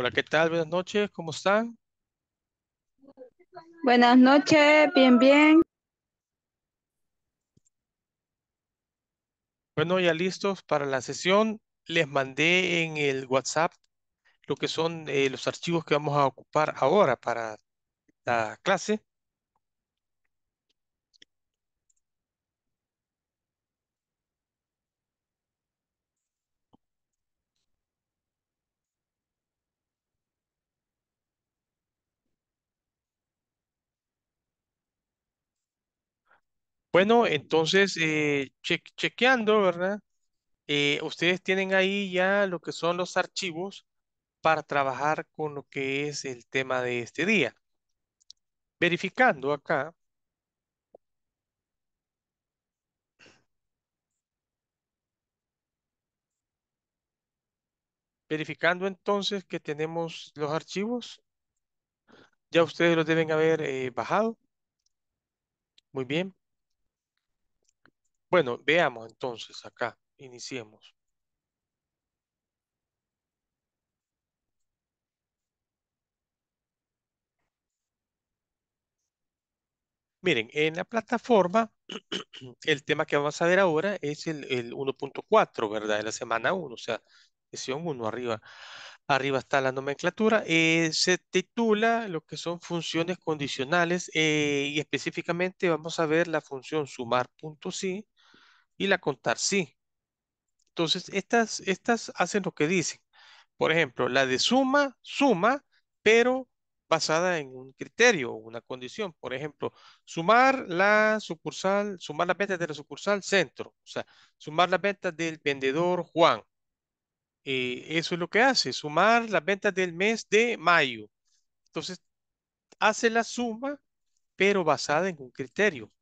Hola, ¿qué tal? Buenas noches, ¿cómo están? Buenas noches, bien, bien. Bueno, ya listos para la sesión. Les mandé en el WhatsApp lo que son eh, los archivos que vamos a ocupar ahora para la clase. Bueno, entonces, eh, chequeando, ¿verdad? Eh, ustedes tienen ahí ya lo que son los archivos para trabajar con lo que es el tema de este día. Verificando acá. Verificando entonces que tenemos los archivos. Ya ustedes los deben haber eh, bajado. Muy bien. Bueno, veamos entonces acá, iniciemos. Miren, en la plataforma, el tema que vamos a ver ahora es el, 1.4, ¿verdad? De la semana 1, o sea, sesión 1 arriba. Arriba está la nomenclatura. Eh, se titula lo que son funciones condicionales eh, y específicamente vamos a ver la función sumar.si y la contar sí. Entonces, estas, estas hacen lo que dicen. Por ejemplo, la de suma, suma, pero basada en un criterio una condición. Por ejemplo, sumar la sucursal, sumar las ventas de la sucursal centro, o sea, sumar las ventas del vendedor Juan. Eh, eso es lo que hace, sumar las ventas del mes de mayo. Entonces, hace la suma, pero basada en un criterio.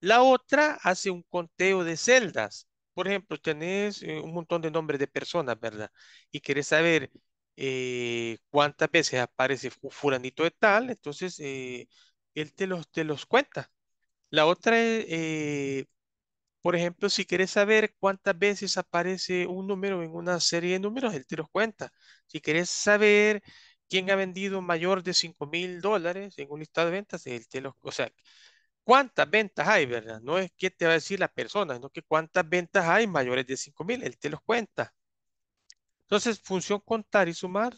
La otra hace un conteo de celdas. Por ejemplo, tenés eh, un montón de nombres de personas, ¿verdad? Y quieres saber eh, cuántas veces aparece fulanito de tal, entonces eh, él te los, te los cuenta. La otra por ejemplo, si quieres saber cuántas veces aparece un número en una serie de números, él te los cuenta. Si quieres saber quién ha vendido mayor de 5 mil dólares en un listado de ventas, él te los... O sea, ¿Cuántas ventas hay, verdad? No es que te va a decir la persona, sino que cuántas ventas hay mayores de 5,000. Él te los cuenta. Entonces, función contar y sumar,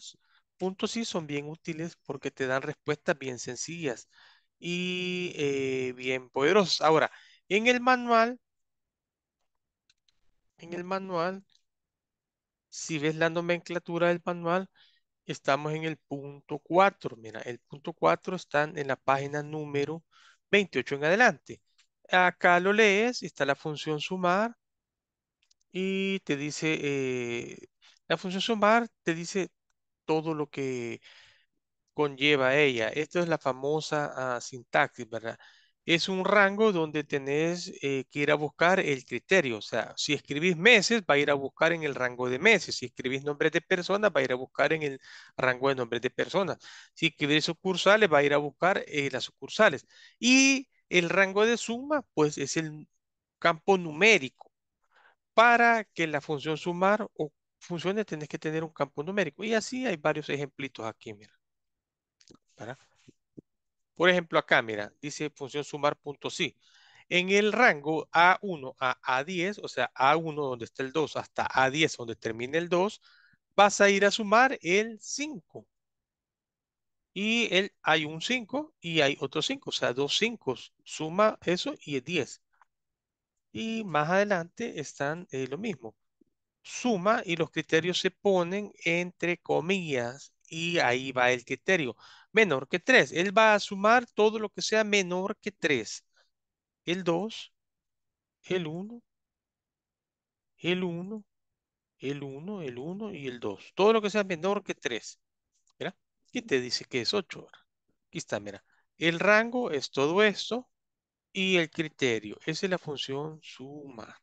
puntos sí son bien útiles porque te dan respuestas bien sencillas y eh, bien poderosas. Ahora, en el manual, en el manual, si ves la nomenclatura del manual, estamos en el punto 4. Mira, el punto 4 está en la página número 28 en adelante. Acá lo lees, está la función sumar y te dice, eh, la función sumar te dice todo lo que conlleva ella. Esto es la famosa ah, sintaxis, ¿verdad? es un rango donde tenés eh, que ir a buscar el criterio. O sea, si escribís meses, va a ir a buscar en el rango de meses. Si escribís nombres de personas, va a ir a buscar en el rango de nombres de personas. Si escribís sucursales, va a ir a buscar eh, las sucursales. Y el rango de suma, pues es el campo numérico. Para que la función sumar o funcione, tenés que tener un campo numérico. Y así hay varios ejemplitos aquí, mira. ¿Para? Por ejemplo, acá, mira, dice función sumar punto sí. En el rango A1 a A10, o sea, A1 donde está el 2 hasta A10 donde termina el 2, vas a ir a sumar el 5. Y hay un 5 y hay otro 5, o sea, dos 5. Suma eso y es 10. Y más adelante están eh, lo mismo. Suma y los criterios se ponen entre comillas y ahí va el criterio. Menor que 3. Él va a sumar todo lo que sea menor que 3. El 2, el 1, el 1, el 1, el 1 y el 2. Todo lo que sea menor que 3. Mira. Aquí te dice que es 8? Aquí está, mira. El rango es todo esto y el criterio. Esa es la función suma.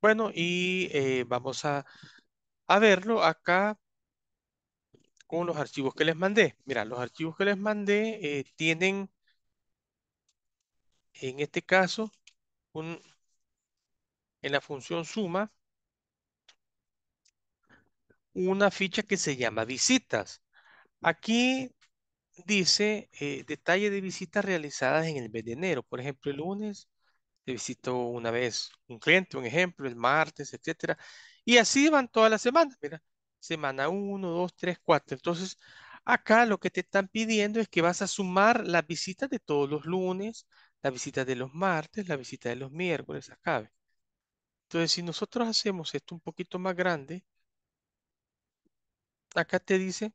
Bueno, y eh, vamos a, a verlo acá con los archivos que les mandé. Mira, los archivos que les mandé eh, tienen, en este caso, en la función suma, una ficha que se llama visitas. Aquí dice eh, detalle de visitas realizadas en el mes de enero. Por ejemplo, el lunes te visito una vez un cliente, un ejemplo, el martes, etcétera. Y así van todas las semanas, mira semana 1, 2, 3, 4. Entonces, acá lo que te están pidiendo es que vas a sumar las visitas de todos los lunes, la visita de los martes, la visita de los miércoles, acá. Entonces, si nosotros hacemos esto un poquito más grande, acá te dice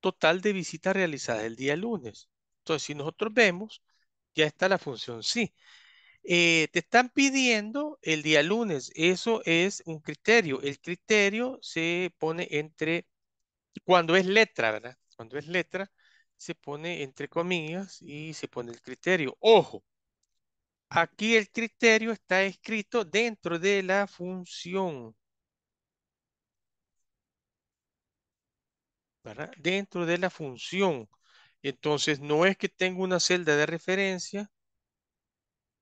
total de visitas realizadas el día lunes. Entonces, si nosotros vemos, ya está la función sí. Eh, te están pidiendo el día lunes. Eso es un criterio. El criterio se pone entre, cuando es letra, ¿verdad? Cuando es letra, se pone entre comillas y se pone el criterio. Ojo, aquí el criterio está escrito dentro de la función. ¿verdad? Dentro de la función. Entonces, no es que tenga una celda de referencia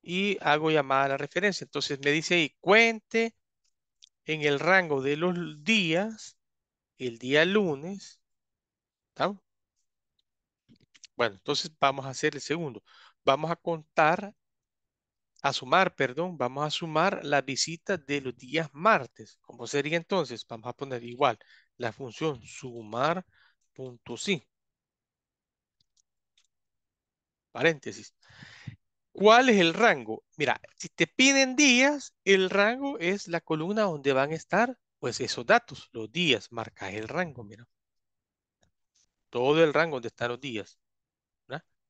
y hago llamada a la referencia. Entonces me dice ahí, cuente en el rango de los días, el día lunes. Bueno, entonces vamos a hacer el segundo. Vamos a contar, a sumar, perdón, vamos a sumar la visita de los días martes. ¿Cómo sería entonces? Vamos a poner igual la función sumar punto sí. Paréntesis. ¿Cuál es el rango? Mira, si te piden días, el rango es la columna donde van a estar, pues esos datos, los días, marca el rango, mira. Todo el rango donde están los días.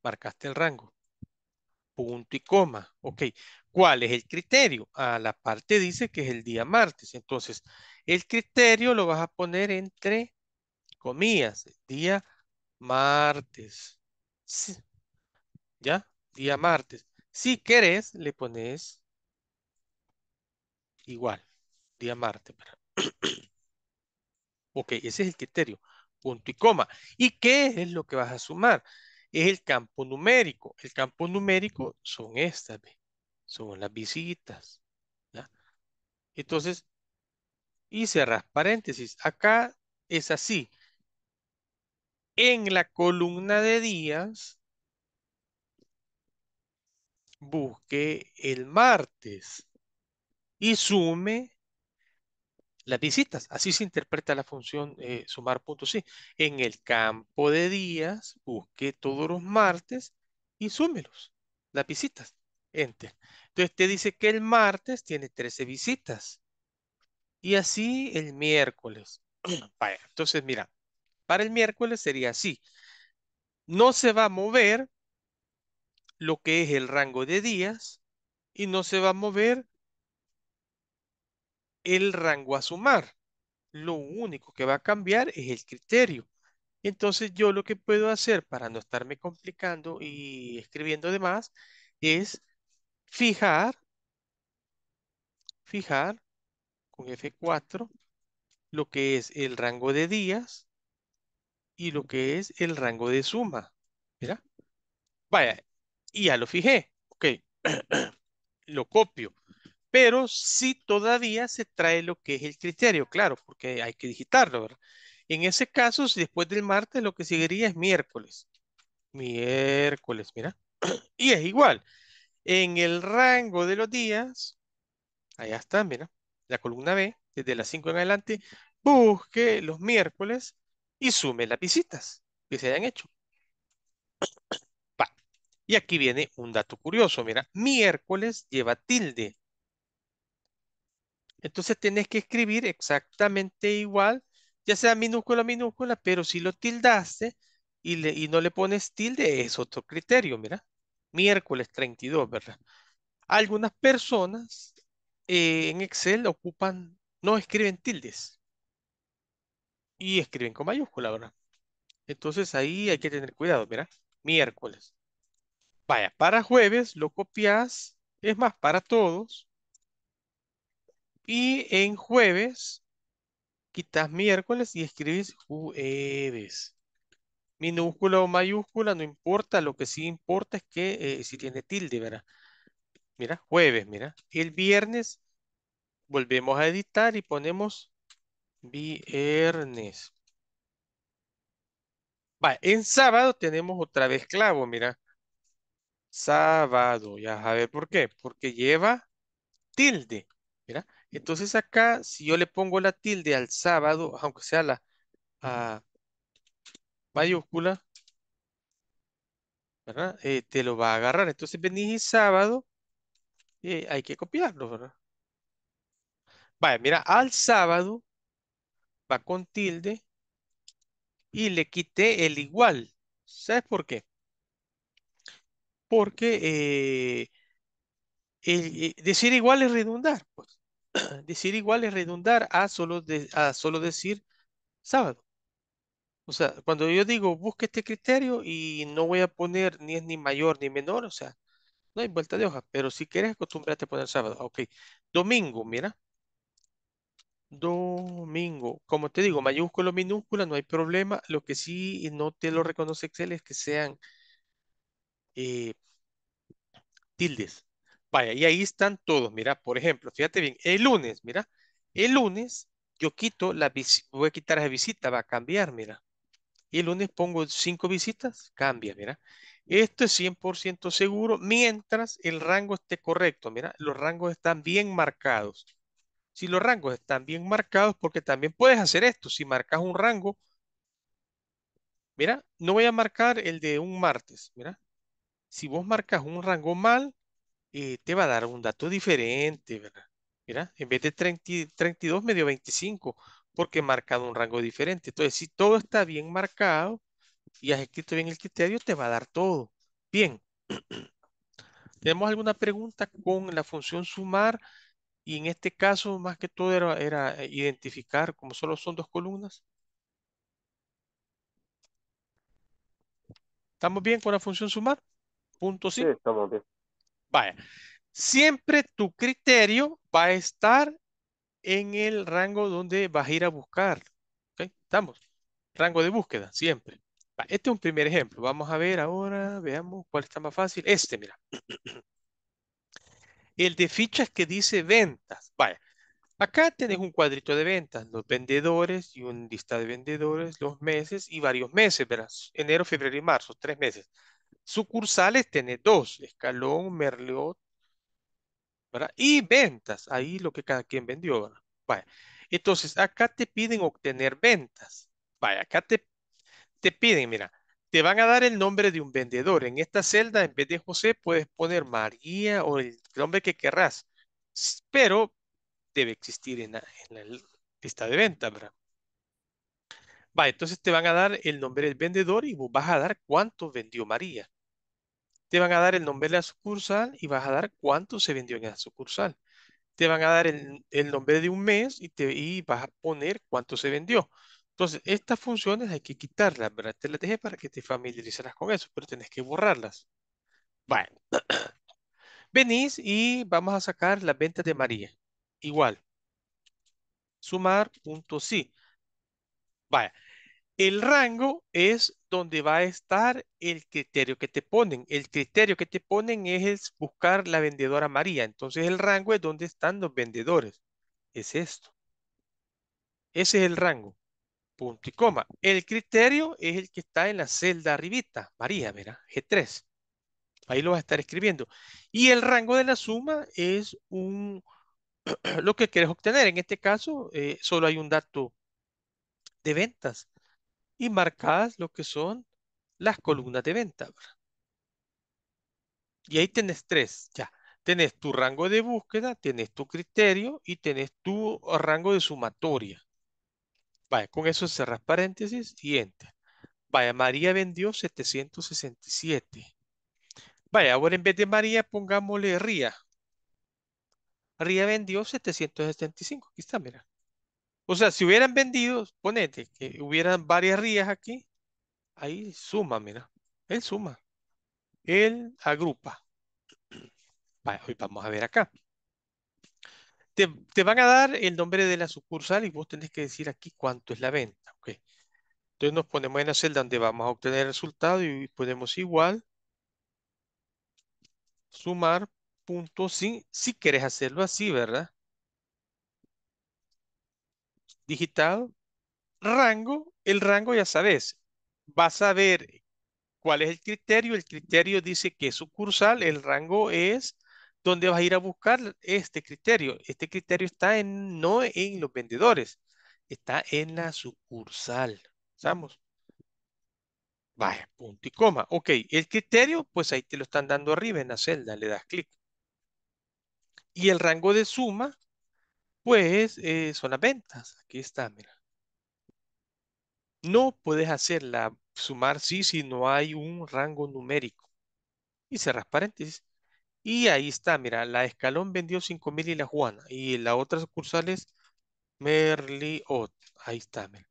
Marcaste el rango. Punto y coma. Ok. ¿Cuál es el criterio? A ah, la parte dice que es el día martes. Entonces, el criterio lo vas a poner entre comillas, día martes. ¿Ya? Día martes. Si querés, le pones igual, día martes. ok, ese es el criterio, punto y coma. ¿Y qué es lo que vas a sumar? Es el campo numérico. El campo numérico son estas, son las visitas. Entonces, y cerras paréntesis. Acá es así. En la columna de días, busque el martes y sume las visitas. Así se interpreta la función eh, sumar puntos sí. En el campo de días, busque todos los martes y súmelos, las visitas. Enter. Entonces te dice que el martes tiene 13 visitas. Y así el miércoles. entonces mira, para el miércoles sería así. No se va a mover lo que es el rango de días y no se va a mover el rango a sumar. Lo único que va a cambiar es el criterio. Entonces yo lo que puedo hacer para no estarme complicando y escribiendo de más es fijar, fijar con F4 lo que es el rango de días y lo que es el rango de suma. Mira, vaya, y ya lo fijé. Ok, lo copio. Pero si todavía se trae lo que es el criterio, claro, porque hay que digitarlo, ¿verdad? En ese caso, si después del martes lo que seguiría es miércoles. Miércoles, mira. Y es igual. En el rango de los días, allá está, mira, la columna B, desde las 5 en adelante, busque los miércoles y sume las visitas que se hayan hecho. Y aquí viene un dato curioso, mira, miércoles lleva tilde. Entonces tienes que escribir exactamente igual, ya sea minúscula, o minúscula, pero si lo tildaste y, no le pones tilde, es otro criterio, mira. Miércoles 32, ¿verdad? Algunas personas eh, en Excel ocupan, no escriben tildes y escriben con mayúscula, ¿verdad? Entonces ahí hay que tener cuidado, mira, miércoles. Vaya, para jueves lo copias, es más, para todos. Y en jueves quitas miércoles y escribís jueves. Minúscula o mayúscula, no importa, lo que sí importa es que eh, si tiene tilde, ¿verdad? Mira, jueves, mira. El viernes volvemos a editar y ponemos viernes. Va, en sábado tenemos otra vez clavo, mira. Sábado. Ya a ver por qué. Porque lleva tilde. Mira. Entonces acá, si yo le pongo la tilde al sábado, aunque sea la mayúscula, eh, te lo va a agarrar. Entonces venís y sábado, eh, hay que copiarlo, ¿verdad? mira, al sábado va con tilde y le quité el igual. ¿Sabes por qué? porque eh, eh, decir igual es redundar. Pues. decir igual es redundar a solo, a solo decir sábado. O sea, cuando yo digo busque este criterio y no voy a poner ni es ni mayor ni menor, o sea, no hay vuelta de hoja, pero si quieres acostumbrarte a poner sábado. Ok, domingo, mira. Domingo, como te digo, mayúsculo, o minúscula, no hay problema. Lo que sí no te lo reconoce Excel es que sean eh, tildes. Vaya, y ahí están todos. Mira, por ejemplo, fíjate bien, el lunes, mira, el lunes yo quito la visita, voy a quitar la visita, va a cambiar, mira. Y el lunes pongo cinco visitas, cambia, mira. Esto es 100% seguro mientras el rango esté correcto. Mira, los rangos están bien marcados. Si los rangos están bien marcados, porque también puedes hacer esto. Si marcas un rango, mira, no voy a marcar el de un martes, mira. Si vos marcas un rango mal, eh, te va a dar un dato diferente, ¿verdad? Mira, en vez de 30, 32 me dio 25 porque he marcado un rango diferente. Entonces, si todo está bien marcado y has escrito bien el criterio, te va a dar todo. Bien. ¿Tenemos alguna pregunta con la función sumar? Y en este caso, más que todo, era, era identificar, como solo son dos columnas. ¿Estamos bien con la función sumar? Punto sí. Vaya, siempre tu criterio va a estar en el rango donde vas a ir a buscar. ¿Ok? Estamos. Rango de búsqueda, siempre. este es un primer ejemplo. Vamos a ver ahora, veamos cuál está más fácil. Este, mira. El de fichas que dice ventas. Vaya, Acá tenés un cuadrito de ventas, los vendedores y una lista de vendedores, los meses y varios meses, verás, enero, febrero y marzo, tres meses. Sucursales tiene dos, Escalón, Merlot, ¿verdad? Y ventas, ahí lo que cada quien vendió, ¿verdad? Vaya. Entonces, acá te piden obtener ventas. Vaya, acá te, te piden, mira, te van a dar el nombre de un vendedor. En esta celda, en vez de José, puedes poner María o el nombre que querrás. Pero debe existir en la, lista de ventas, ¿verdad? entonces te van a dar el nombre del vendedor y vos vas a dar cuánto vendió María. Te van a dar el nombre de la sucursal y vas a dar cuánto se vendió en la sucursal. Te van a dar el, nombre de un mes y, te, vas a poner cuánto se vendió. Entonces, estas funciones hay que quitarlas, ¿verdad? Te las dejé para que te familiarizaras con eso, pero tenés que borrarlas. Bueno. Venís y vamos a sacar las ventas de María. Igual. Sumar punto sí. Vaya. El rango es donde va a estar el criterio que te ponen. El criterio que te ponen es buscar la vendedora María. Entonces el rango es donde están los vendedores. Es esto. Ese es el rango. Punto y coma. El criterio es el que está en la celda arribita. María, verá, G3. Ahí lo vas a estar escribiendo. Y el rango de la suma es un lo que quieres obtener. En este caso, eh, solo hay un dato de ventas y marcadas lo que son las columnas de venta. Y ahí tenés tres, ya. Tenés tu rango de búsqueda, tenés tu criterio y tenés tu ah, rango de sumatoria. Vaya, con eso cerras paréntesis y enter. Vaya, María vendió 767. Vaya, ahora en vez de María pongámosle Ría. Ría vendió 775. Aquí está, mira. O sea, si hubieran vendido, ponete, que hubieran varias rías aquí, ahí suma, mira. Él suma. Él agrupa. hoy vamos a ver acá. Te, van a dar el nombre de la sucursal y vos tenés que decir aquí cuánto es la venta. Okay. Entonces nos ponemos en la celda donde vamos a obtener el resultado y ponemos igual sumar punto si, si querés hacerlo así, ¿verdad? digital rango, el rango ya sabes, vas a ver cuál es el criterio, el criterio dice que es sucursal, el rango es donde vas a ir a buscar este criterio. Este criterio está en, no en los vendedores, está en la sucursal. ¿Estamos? Vaya, punto y coma. Ok, el criterio, pues ahí te lo están dando arriba en la celda, le das clic. Y el rango de suma, pues eh, son las ventas. Aquí está, mira. No puedes hacerla sumar sí si no hay un rango numérico. Y cerras paréntesis. Y ahí está, mira, la Escalón vendió 5.000 y la Juana. Y la otra sucursal es Merliot. Ahí está, mira.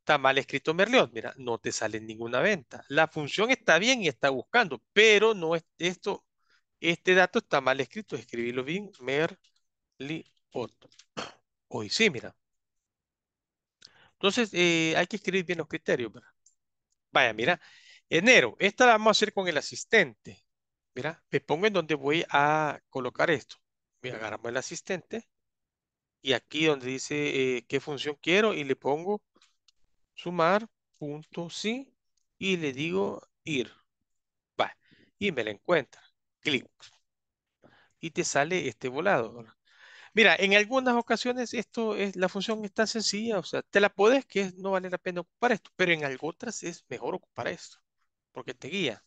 Está mal escrito Merliot, mira, no te sale ninguna venta. La función está bien y está buscando, pero no es esto, este dato está mal escrito. Escribirlo bien, Merliot hoy sí, mira. Entonces, eh, hay que escribir bien los criterios. ¿verdad? Vaya, mira. Enero. Esta la vamos a hacer con el asistente. Mira, me pongo en donde voy a colocar esto. Mira, agarramos el asistente. Y aquí donde dice eh, qué función quiero. Y le pongo sumar punto sí. Y le digo ir. Va. Y me la encuentra. Clic. Y te sale este volado. Mira, en algunas ocasiones esto es, la función es tan sencilla, o sea, te la podés que no vale la pena ocupar esto, pero en otras es mejor ocupar esto, porque te guía.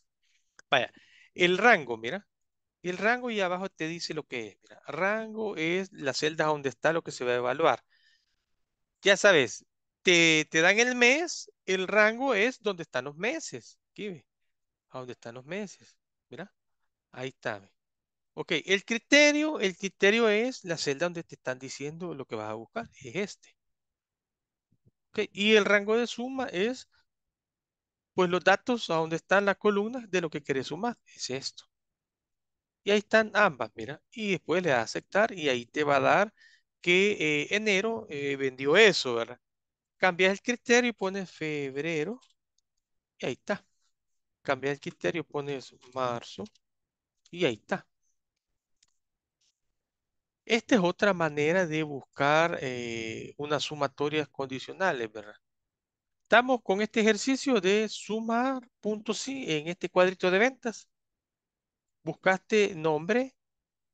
Vaya, el rango, mira, el rango y abajo te dice lo que es. Mira, rango es la celda donde está lo que se va a evaluar. Ya sabes, te, te dan el mes, el rango es donde están los meses, aquí a donde están los meses, mira, ahí está, Ok, el criterio, el criterio es la celda donde te están diciendo lo que vas a buscar, es este. Okay, y el rango de suma es, pues los datos a donde están las columnas de lo que querés sumar, es esto. Y ahí están ambas, mira, y después le das a aceptar y ahí te va a dar que eh, enero eh, vendió eso, ¿verdad? Cambias el criterio y pones febrero, y ahí está. Cambias el criterio, y pones marzo, y ahí está. Esta es otra manera de buscar eh, unas sumatorias condicionales, ¿verdad? Estamos con este ejercicio de sumar puntos sí en este cuadrito de ventas. Buscaste nombre,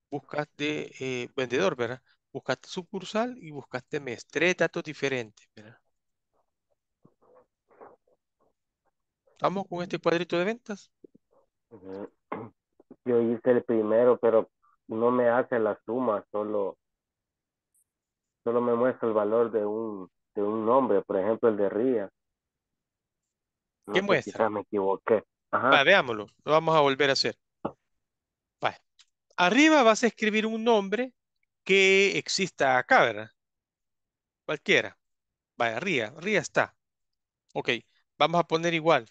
buscaste eh, vendedor, ¿verdad? Buscaste sucursal y buscaste mes. Tres datos diferentes, ¿verdad? Estamos con este cuadrito de ventas. Yo hice el primero, pero no me hace la suma, solo, solo me muestra el valor de un, de un nombre, por ejemplo, el de Ría. ¿Qué muestra? me equivoqué. veámoslo, lo vamos a volver a hacer. Arriba vas a escribir un nombre que exista acá, ¿verdad? Cualquiera. Vaya, Ría, Ría está. Ok, vamos a poner igual.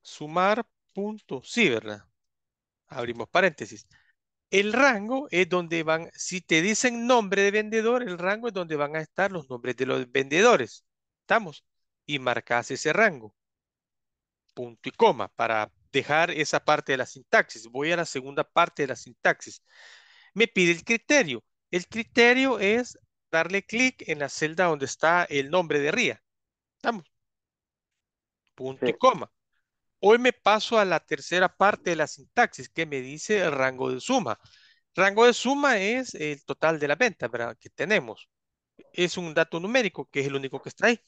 Sumar punto, sí, ¿verdad? abrimos paréntesis. El rango es donde van, si te dicen nombre de vendedor, el rango es donde van a estar los nombres de los vendedores. ¿Estamos? Y marcas ese rango. Punto y coma para dejar esa parte de la sintaxis. Voy a la segunda parte de la sintaxis. Me pide el criterio. El criterio es darle clic en la celda donde está el nombre de RIA. ¿Estamos? Punto y coma. Hoy me paso a la tercera parte de la sintaxis que me dice el rango de suma. Rango de suma es el total de la venta que tenemos. Es un dato numérico que es el único que está ahí.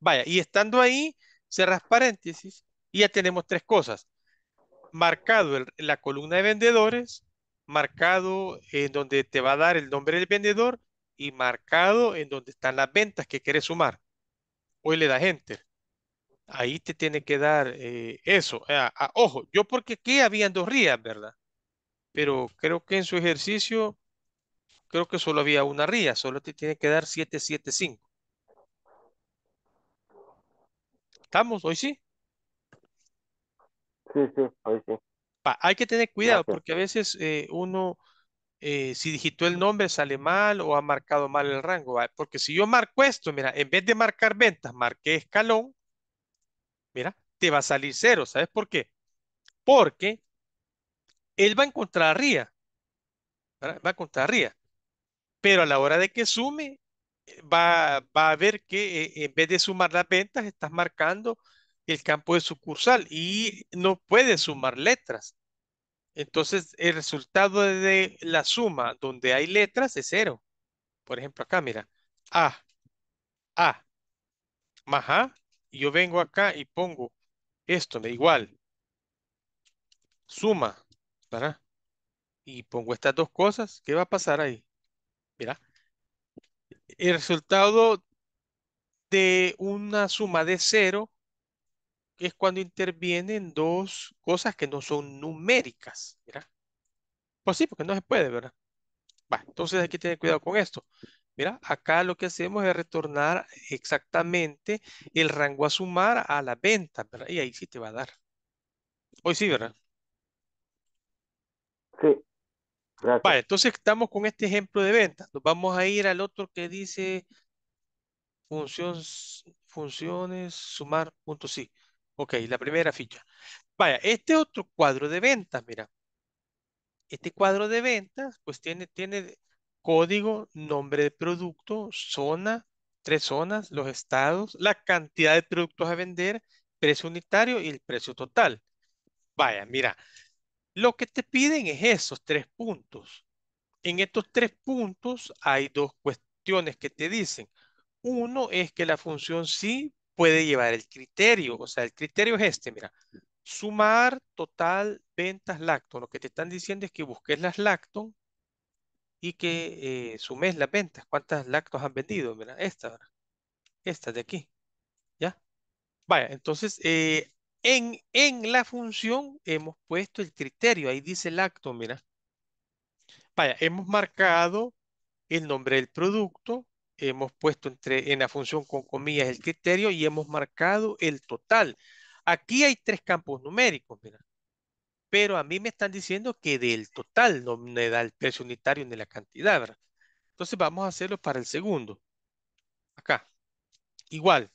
Vaya, y estando ahí, cerras paréntesis y ya tenemos tres cosas. Marcado en la columna de vendedores, marcado en donde te va a dar el nombre del vendedor y marcado en donde están las ventas que quieres sumar. Hoy le da enter ahí te tiene que dar eh, eso. Ah, ah, ojo, yo porque aquí habían dos rías, ¿verdad? Pero creo que en su ejercicio, creo que solo había una ría, solo te tiene que dar 775. ¿Estamos? ¿Hoy sí? Sí, sí, hoy sí. hay que tener cuidado porque a veces eh, uno, eh, si digitó el nombre, sale mal o ha marcado mal el rango. Ah, porque si yo marco esto, mira, en vez de marcar ventas, marqué escalón, mira, te va a salir cero. ¿Sabes por qué? Porque él va a encontrar ría. Va a encontrar ría. Pero a la hora de que sume, eh, va, a ver que eh, en vez de sumar las ventas, estás marcando el campo de sucursal y no puedes sumar letras. Entonces, el resultado de la suma donde hay letras es cero. Por ejemplo, acá, mira, A, A, más A, y yo vengo acá y pongo esto, me igual. Suma, ¿verdad? Y pongo estas dos cosas, ¿qué va a pasar ahí? Mira, el resultado de una suma de cero es cuando intervienen dos cosas que no son numéricas, ¿verdad? Pues sí, porque no se puede, ¿verdad? Va, entonces hay que tener cuidado con esto. Mira, acá lo que hacemos es retornar exactamente el rango a sumar a la venta, ¿verdad? Y ahí sí te va a dar. Hoy sí, ¿verdad? Sí. Vale, entonces estamos con este ejemplo de venta. Nos vamos a ir al otro que dice función, funciones sumar punto sí. Ok, la primera ficha. Vaya, este otro cuadro de ventas, mira. Este cuadro de ventas, pues tiene, tiene código, nombre de producto, zona, tres zonas, los estados, la cantidad de productos a vender, precio unitario y el precio total. Vaya, mira, lo que te piden es esos tres puntos. En estos tres puntos hay dos cuestiones que te dicen. Uno es que la función sí puede llevar el criterio, o sea, el criterio es este, mira, sumar total ventas lacton. Lo que te están diciendo es que busques las lacton y que eh, sumes las ventas. ¿Cuántas lactos han vendido? Mira, esta, ¿verdad? Esta de aquí. ¿Ya? Vaya, entonces, eh, en, en la función hemos puesto el criterio. Ahí dice lacto, mira. Vaya, hemos marcado el nombre del producto, hemos puesto entre, en la función con comillas el criterio y hemos marcado el total. Aquí hay tres campos numéricos, mira pero a mí me están diciendo que del total no me da el precio unitario ni la cantidad, Entonces vamos a hacerlo para el segundo. Acá. Igual.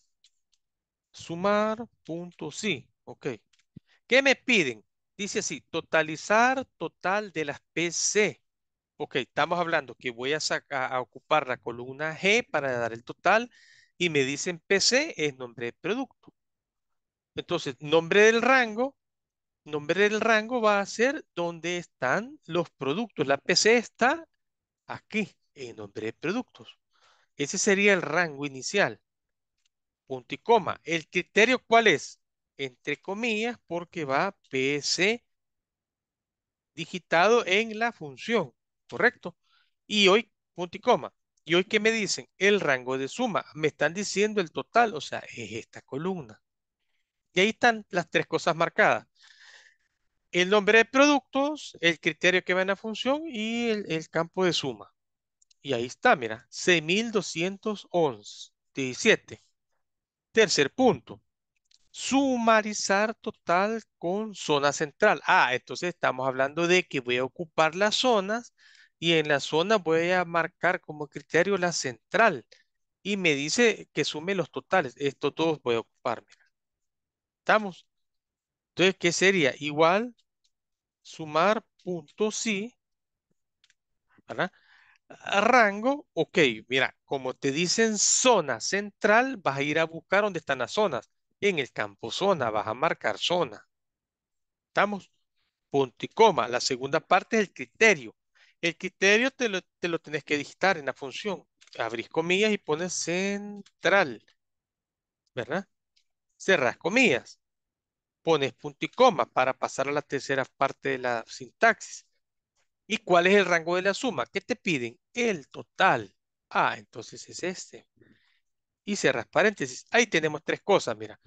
Sumar punto sí. Ok. ¿Qué me piden? Dice así, totalizar total de las PC. Ok, estamos hablando que voy a, a ocupar la columna G para dar el total y me dicen PC es nombre de producto. Entonces, nombre del rango Nombre del rango va a ser donde están los productos. La PC está aquí, en nombre de productos. Ese sería el rango inicial. Punto y coma. ¿El criterio cuál es? Entre comillas, porque va PC digitado en la función, ¿correcto? Y hoy, punto y coma. Y hoy, ¿qué me dicen? El rango de suma. Me están diciendo el total, o sea, es esta columna. Y ahí están las tres cosas marcadas el nombre de productos, el criterio que va en la función y el, campo de suma. Y ahí está, mira, diecisiete Tercer punto, sumarizar total con zona central. Ah, entonces estamos hablando de que voy a ocupar las zonas y en la zona voy a marcar como criterio la central. Y me dice que sume los totales. esto todos voy a ocupar, ¿Estamos? Entonces, ¿qué sería? Igual sumar punto sí, ¿verdad? Rango, ok, mira, como te dicen zona central, vas a ir a buscar dónde están las zonas. En el campo zona, vas a marcar zona. ¿Estamos? Punto y coma. La segunda parte es el criterio. El criterio te lo, te que digitar en la función. Abrís comillas y pones central. ¿Verdad? Cerrás comillas pones punto y coma para pasar a la tercera parte de la sintaxis. ¿Y cuál es el rango de la suma? ¿Qué te piden? El total. Ah, entonces es este. Y cerras paréntesis. Ahí tenemos tres cosas, mira.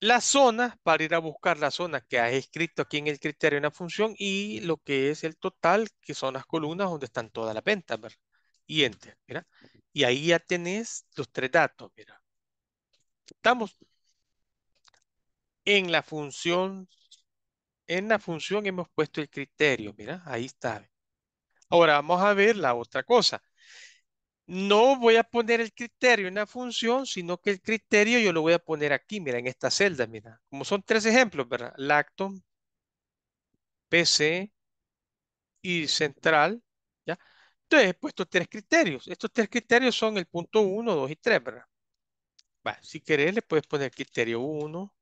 La zona, para ir a buscar la zona que has escrito aquí en el criterio de una función y lo que es el total, que son las columnas donde están todas las ventas, ¿verdad? Y enter, mira. Y ahí ya tenés los tres datos, mira. Estamos, en la función, en la función hemos puesto el criterio, mira, ahí está. Ahora vamos a ver la otra cosa. No voy a poner el criterio en la función, sino que el criterio yo lo voy a poner aquí, mira, en esta celda, mira. Como son tres ejemplos, ¿verdad? lacton PC y central, ¿ya? Entonces he puesto tres criterios. Estos tres criterios son el punto 1, 2 y 3, ¿verdad? si querés, le puedes poner criterio 1,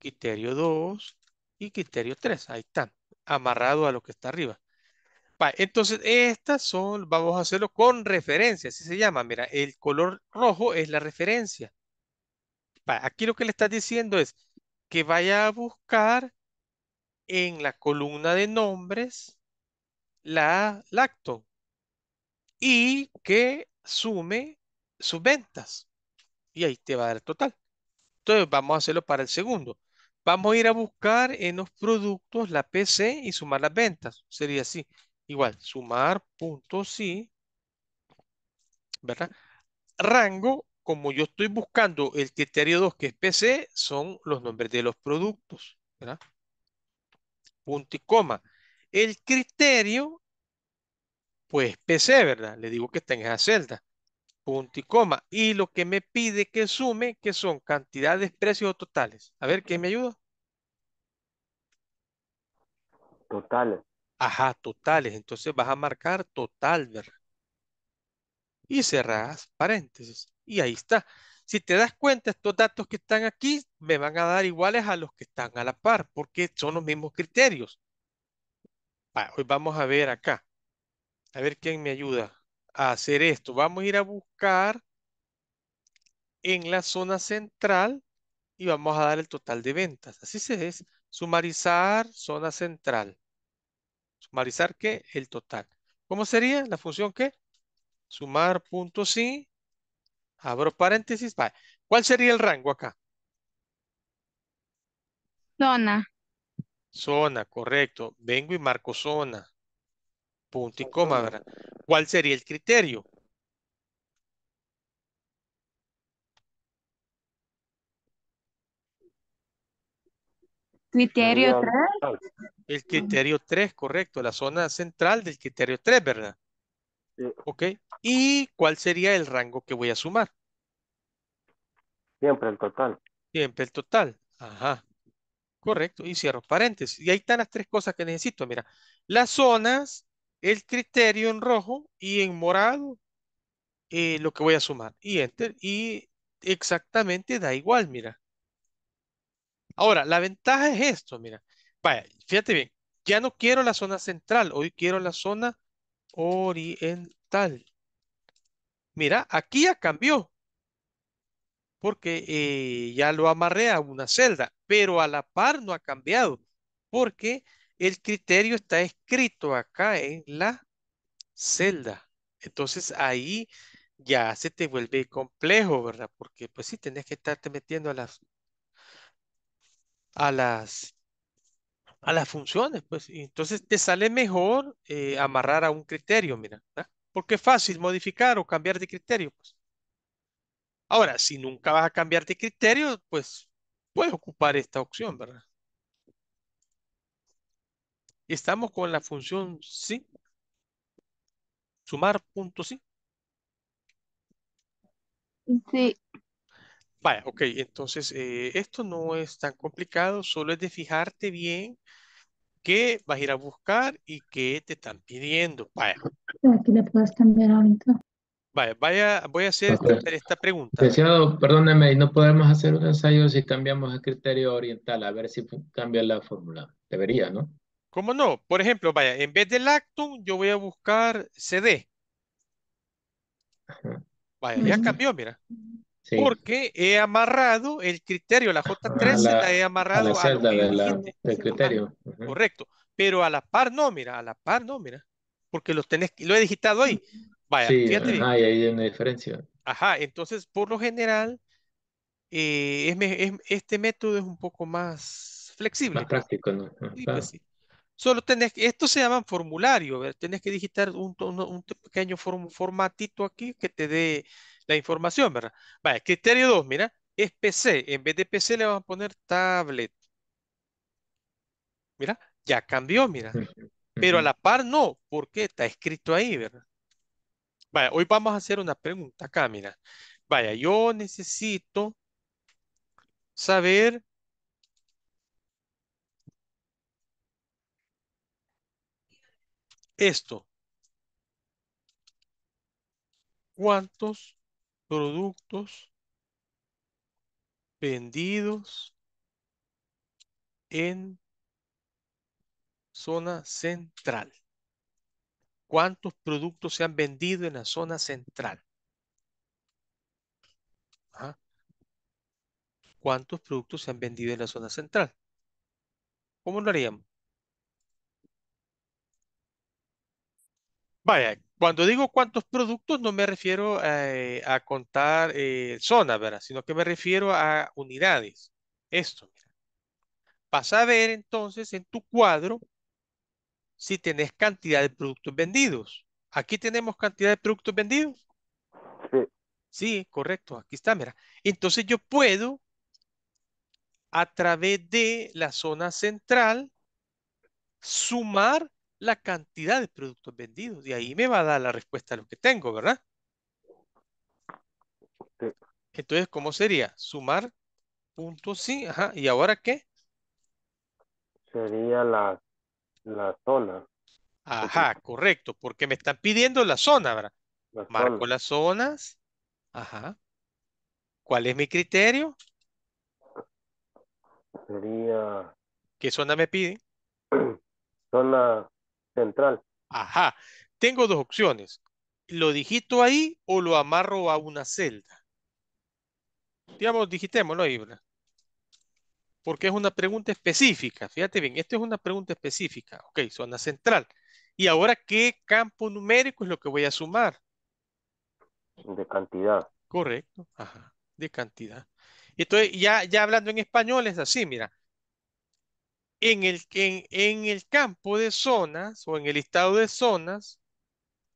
criterio 2 y criterio 3. Ahí está, amarrado a lo que está arriba. entonces, estas son, vamos a hacerlo con referencia, así se llama. Mira, el color rojo es la referencia. aquí lo que le estás diciendo es que vaya a buscar en la columna de nombres la lacto y que sume sus ventas. Y ahí te va a dar el total. Entonces vamos a hacerlo para el segundo. Vamos a ir a buscar en los productos la PC y sumar las ventas. Sería así. Igual, sumar punto sí, ¿verdad? Rango, como yo estoy buscando el criterio 2 que es PC, son los nombres de los productos, ¿verdad? Punto y coma. El criterio, pues PC, ¿verdad? Le digo que está en esa celda punto y coma. Y lo que me pide que sume, que son cantidades, precios o totales. A ver, ¿quién me ayuda? Totales. Ajá, totales. Entonces vas a marcar total, ¿verdad? Y cerras paréntesis. Y ahí está. Si te das cuenta, estos datos que están aquí me van a dar iguales a los que están a la par, porque son los mismos criterios. Ah, hoy vamos a ver acá. A ver quién me ayuda hacer esto. Vamos a ir a buscar en la zona central y vamos a dar el total de ventas. Así se es. Sumarizar zona central. ¿Sumarizar que? El total. ¿Cómo sería la función qué? Sumar punto sí. Abro paréntesis. ¿Cuál sería el rango acá? Zona. Zona, correcto. Vengo y marco zona. Punto y coma, ¿Cuál sería el criterio? Criterio 3. El criterio 3, correcto. La zona central del criterio 3, ¿verdad? Sí. Ok. ¿Y cuál sería el rango que voy a sumar? Siempre el total. Siempre el total. Ajá. Correcto. Y cierro paréntesis. Y ahí están las tres cosas que necesito. Mira, las zonas el criterio en rojo y en morado eh, lo que voy a sumar. Y enter. Y exactamente da igual, mira. Ahora, la ventaja es esto, mira. Vaya, fíjate bien. Ya no quiero la zona central. Hoy quiero la zona oriental. Mira, aquí ya cambió. Porque eh, ya lo amarré a una celda. Pero a la par no ha cambiado. Porque el criterio está escrito acá en la celda. Entonces ahí ya se te vuelve complejo, ¿verdad? Porque pues sí, tenés que estarte metiendo a las a las a las funciones, pues. entonces te sale mejor eh, amarrar a un criterio, mira, ¿verdad? ¿ah? Porque es fácil modificar o cambiar de criterio, pues. Ahora, si nunca vas a cambiar de criterio, pues puedes ocupar esta opción, ¿verdad? estamos con la función sí? sumar punto sí? Sí. Vaya, ok, entonces eh, esto no es tan complicado, solo es de fijarte bien qué vas a ir a buscar y qué te están pidiendo. Vaya. Aquí le puedes cambiar ahorita. Vaya, vaya, voy a hacer esta, pregunta. Preciado, perdóneme, no podemos hacer un ensayo si cambiamos el criterio oriental, a ver si cambia la fórmula. Debería, ¿no? ¿Cómo no? Por ejemplo, vaya, en vez de lactum, yo voy a buscar CD. Vaya, ya cambió, mira. Porque he amarrado el criterio, la J13 ah, la, he amarrado a, la de criterio. Correcto. Pero a la par no, mira, a la par no, mira. Porque los tenés, lo he digitado ahí. Vaya, sí, fíjate ahí hay una diferencia. Ajá, entonces, por lo general, eh, este método es un poco más flexible. Más pues. práctico, ¿no? sí. Pues Solo tenés, esto se llaman formulario, ¿ver? tenés que digitar un, pequeño formatito aquí que te dé la información, ¿verdad? Vaya, criterio 2, mira, es PC, en vez de PC le vamos a poner tablet. Mira, ya cambió, mira. Pero a la par no, porque está escrito ahí, ¿verdad? Vaya, hoy vamos a hacer una pregunta acá, mira. Vaya, yo necesito saber esto. ¿Cuántos productos vendidos en zona central? ¿Cuántos productos se han vendido en la zona central? ¿Ah? ¿Cuántos productos se han vendido en la zona central? ¿Cómo lo haríamos? cuando digo cuántos productos no me refiero eh, a contar eh, zonas, ¿verdad? Sino que me refiero a unidades. Esto, mira. Vas a ver entonces en tu cuadro si tenés cantidad de productos vendidos. Aquí tenemos cantidad de productos vendidos. Sí. Sí, correcto. Aquí está, mira. Entonces yo puedo, a través de la zona central, sumar la cantidad de productos vendidos. Y ahí me va a dar la respuesta a lo que tengo, ¿verdad? Entonces, ¿cómo sería? Sumar puntos, sí, ajá. ¿Y ahora qué? Sería la, zona. Ajá, correcto, porque me están pidiendo la zona, ¿verdad? Marco las zonas. Ajá. ¿Cuál es mi criterio? Sería... ¿Qué zona me piden? Zona Central. Ajá. Tengo dos opciones. ¿Lo digito ahí o lo amarro a una celda? Digamos, digitémoslo ahí, Porque es una pregunta específica. Fíjate bien, esta es una pregunta específica. Ok, zona central. ¿Y ahora qué campo numérico es lo que voy a sumar? De cantidad. Correcto, ajá, de cantidad. Entonces, ya, ya hablando en español es así, mira en el, en, el campo de zonas o en el listado de zonas,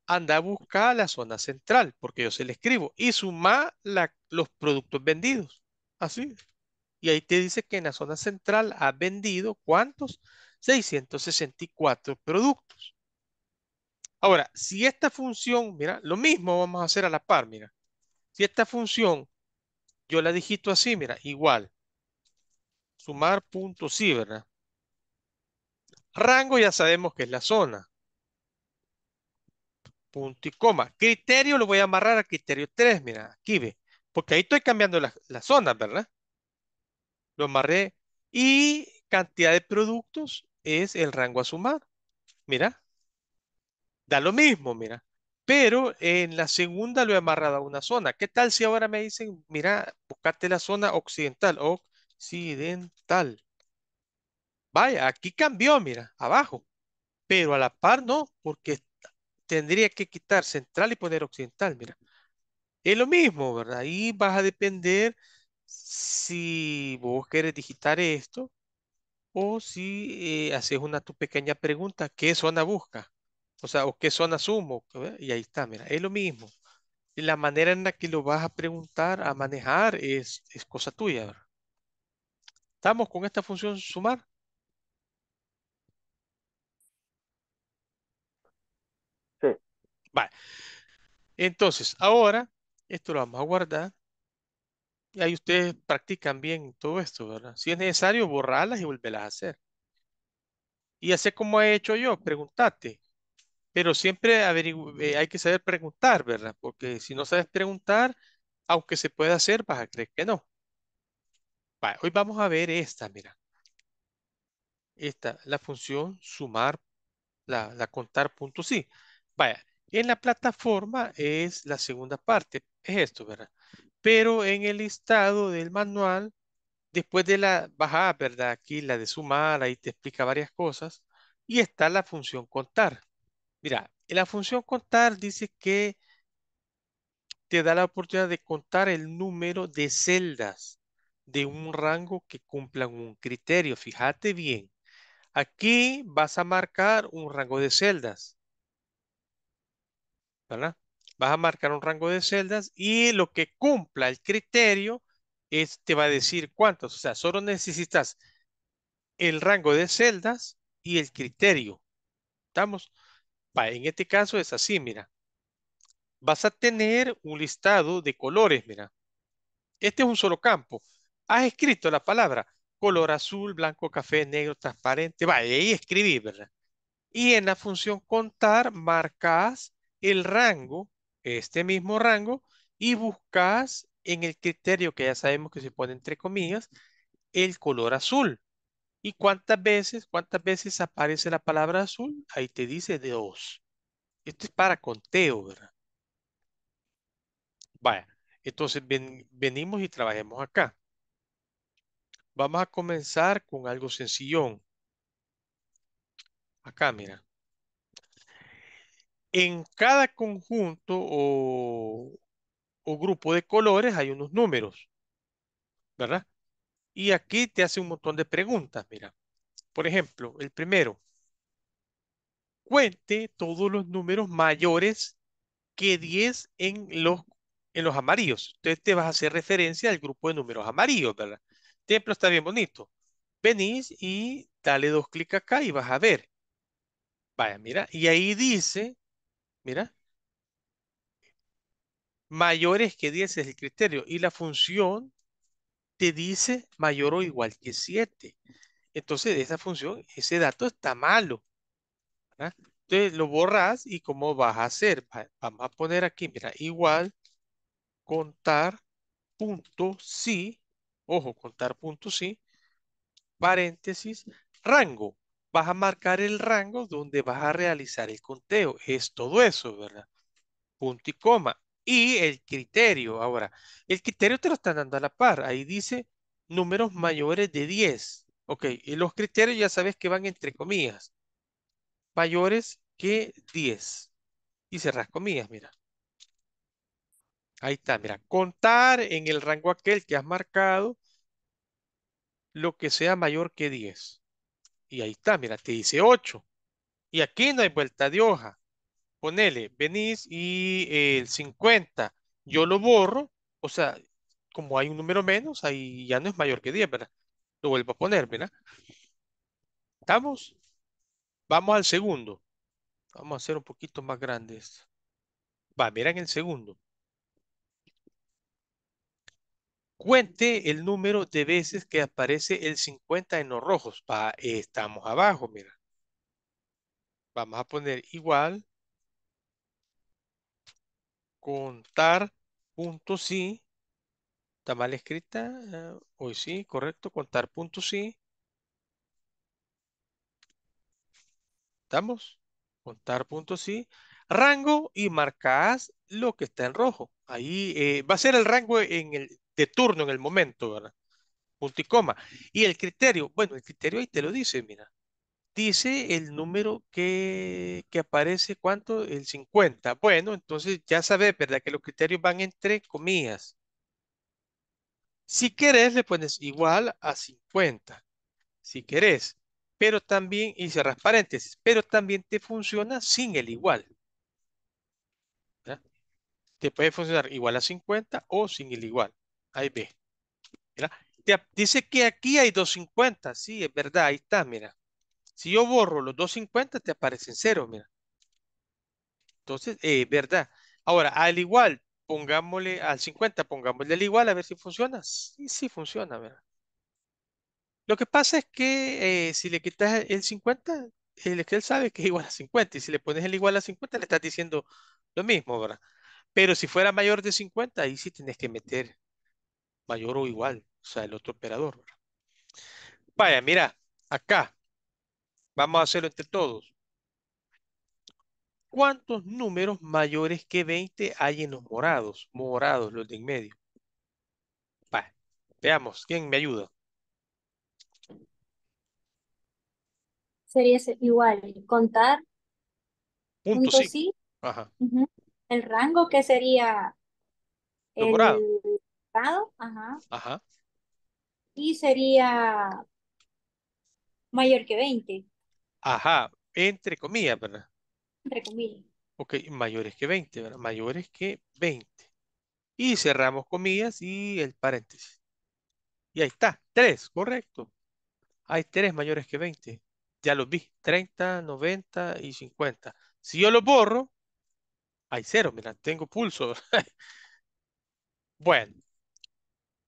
anda a buscar la zona central, porque yo se le escribo, y suma los productos vendidos. Así. Y ahí te dice que en la zona central ha vendido cuántos? 664 productos. Ahora, si esta función, mira, lo mismo vamos a hacer a la par, mira. Si esta función, yo la digito así, mira, igual. Sumar punto sí, Rango ya sabemos que es la zona. Punto y coma. Criterio lo voy a amarrar a criterio 3, mira, aquí ve. Porque ahí estoy cambiando la zona ¿verdad? Lo amarré. Y cantidad de productos es el rango a sumar. Mira. Da lo mismo, mira. Pero en la segunda lo he amarrado a una zona. ¿Qué tal si ahora me dicen, mira, buscate la zona occidental? Occidental. Vaya, aquí cambió, mira, abajo. Pero a la par no, porque tendría que quitar central y poner occidental, mira. Es lo mismo, ¿verdad? Ahí vas a depender si vos querés digitar esto o si eh, haces una tu pequeña pregunta, ¿qué zona busca? O sea, o qué zona sumo, y ahí está, mira, es lo mismo. La manera en la que lo vas a preguntar, a manejar, es, es cosa tuya, ¿verdad? ¿Estamos con esta función sumar? Vale. Entonces, ahora, esto lo vamos a guardar. Y ahí ustedes practican bien todo esto, ¿verdad? Si es necesario, borrarlas y volverlas a hacer. Y así como he hecho yo, preguntate. Pero siempre eh, hay que saber preguntar, ¿verdad? Porque si no sabes preguntar, aunque se pueda hacer, vas a creer que no. Vale, hoy vamos a ver esta, mira. Esta, la función sumar, la, la contar punto sí. Vaya, en la plataforma es la segunda parte, es esto, ¿verdad? Pero en el listado del manual, después de la bajada, ¿verdad? Aquí la de sumar, ahí te explica varias cosas. Y está la función contar. Mira, en la función contar dice que te da la oportunidad de contar el número de celdas de un rango que cumplan un criterio. Fíjate bien. Aquí vas a marcar un rango de celdas. ¿verdad? Vas a marcar un rango de celdas y lo que cumpla el criterio te va a decir cuántos. O sea, solo necesitas el rango de celdas y el criterio. ¿Estamos? En este caso es así, mira. Vas a tener un listado de colores, mira. Este es un solo campo. Has escrito la palabra color azul, blanco, café, negro, transparente. Vale, ahí escribí, ¿verdad? Y en la función contar marcas el rango, este mismo rango, y buscas en el criterio que ya sabemos que se pone entre comillas, el color azul. ¿Y cuántas veces, cuántas veces aparece la palabra azul? Ahí te dice dos. Esto es para conteo, ¿verdad? Vaya, entonces venimos y trabajemos acá. Vamos a comenzar con algo sencillón. Acá, mira en cada conjunto o, grupo de colores hay unos números, ¿verdad? Y aquí te hace un montón de preguntas, mira. Por ejemplo, el primero. Cuente todos los números mayores que 10 en los, en los amarillos. Entonces te vas a hacer referencia al grupo de números amarillos, ¿verdad? Templo está bien bonito. Venís y dale dos clics acá y vas a ver. Vaya, mira, y ahí dice Mira, mayores que 10 es el criterio y la función te dice mayor o igual que 7. Entonces, esa función, ese dato está malo. Entonces, lo borras y ¿cómo vas a hacer? Vamos a poner aquí, mira, igual contar punto sí, ojo, contar punto sí, paréntesis, rango vas a marcar el rango donde vas a realizar el conteo. Es todo eso, ¿verdad? Punto y coma. Y el criterio. Ahora, el criterio te lo están dando a la par. Ahí dice números mayores de 10. Ok, y los criterios ya sabes que van entre comillas. Mayores que 10. Y cerras comillas, mira. Ahí está, mira. Contar en el rango aquel que has marcado lo que sea mayor que 10. Y ahí está, mira, te dice 8. Y aquí no hay vuelta de hoja. Ponele, venís y el 50, yo lo borro, o sea, como hay un número menos, ahí ya no es mayor que 10, ¿verdad? Lo vuelvo a poner, ¿verdad? ¿Estamos? Vamos al segundo. Vamos a hacer un poquito más grandes Va, miren el segundo. cuente el número de veces que aparece el 50 en los rojos. estamos abajo, mira. Vamos a poner igual. Contar punto sí. ¿Está mal escrita? Ah, hoy sí, correcto. Contar punto sí. ¿Estamos? Contar punto sí. Rango y marcas lo que está en rojo. Ahí eh, va a ser el rango en el de turno en el momento, ¿verdad? Punto Y el criterio, bueno, el criterio ahí te lo dice, mira. Dice el número que, aparece, ¿cuánto? El 50. Bueno, entonces ya sabes, ¿verdad? Que los criterios van entre comillas. Si querés, le pones igual a 50. Si querés. Pero también, y cerras paréntesis, pero también te funciona sin el igual. Te puede funcionar igual a 50 o sin el igual ahí ve. dice que aquí hay 250, sí, es verdad, ahí está, mira. Si yo borro los 250, te aparecen cero, mira. Entonces, es eh, verdad. Ahora, al igual, pongámosle al 50, pongámosle al igual, a ver si funciona. Sí, sí funciona, mira. Lo que pasa es que eh, si le quitas el 50, el él sabe que es igual a 50. Y si le pones el igual a 50, le estás diciendo lo mismo, ¿verdad? Pero si fuera mayor de 50, ahí sí tienes que meter mayor o igual, o sea, el otro operador. Vaya, mira, acá, vamos a hacerlo entre todos. ¿Cuántos números mayores que 20 hay en los morados? Morados, los de en medio. Vaya, veamos, ¿quién me ayuda? Sería igual, contar. Punto, sí. Ajá. El rango que sería el, Ajá. Ajá. Y sería mayor que 20. Ajá, entre comillas, ¿verdad? Entre comillas. Ok, mayores que 20, ¿verdad? Mayores que 20. Y cerramos comillas y el paréntesis. Y ahí está, 3, correcto. Hay 3 mayores que 20. Ya los vi, 30, 90 y 50. Si yo los borro, hay 0, mira, tengo pulso. bueno,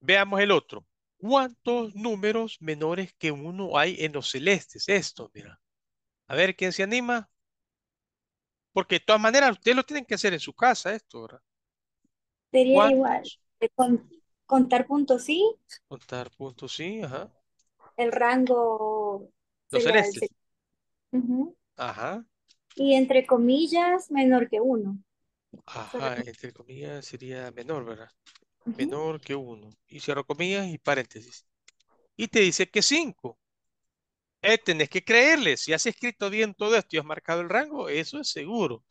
Veamos el otro. ¿Cuántos números menores que uno hay en los celestes? Esto, mira. A ver, ¿quién se anima? Porque de todas maneras, ustedes lo tienen que hacer en su casa, esto, ¿verdad? Sería igual. Eh, contar punto sí. Contar punto sí, ajá. El rango. Los celestes. Ajá. Y entre comillas, menor que uno. Ajá, entre comillas sería menor, ¿verdad? menor que 1. Y cierro comillas y paréntesis. Y te dice que 5. Eh, tenés que creerle. Si has escrito bien todo esto y has marcado el rango, eso es seguro.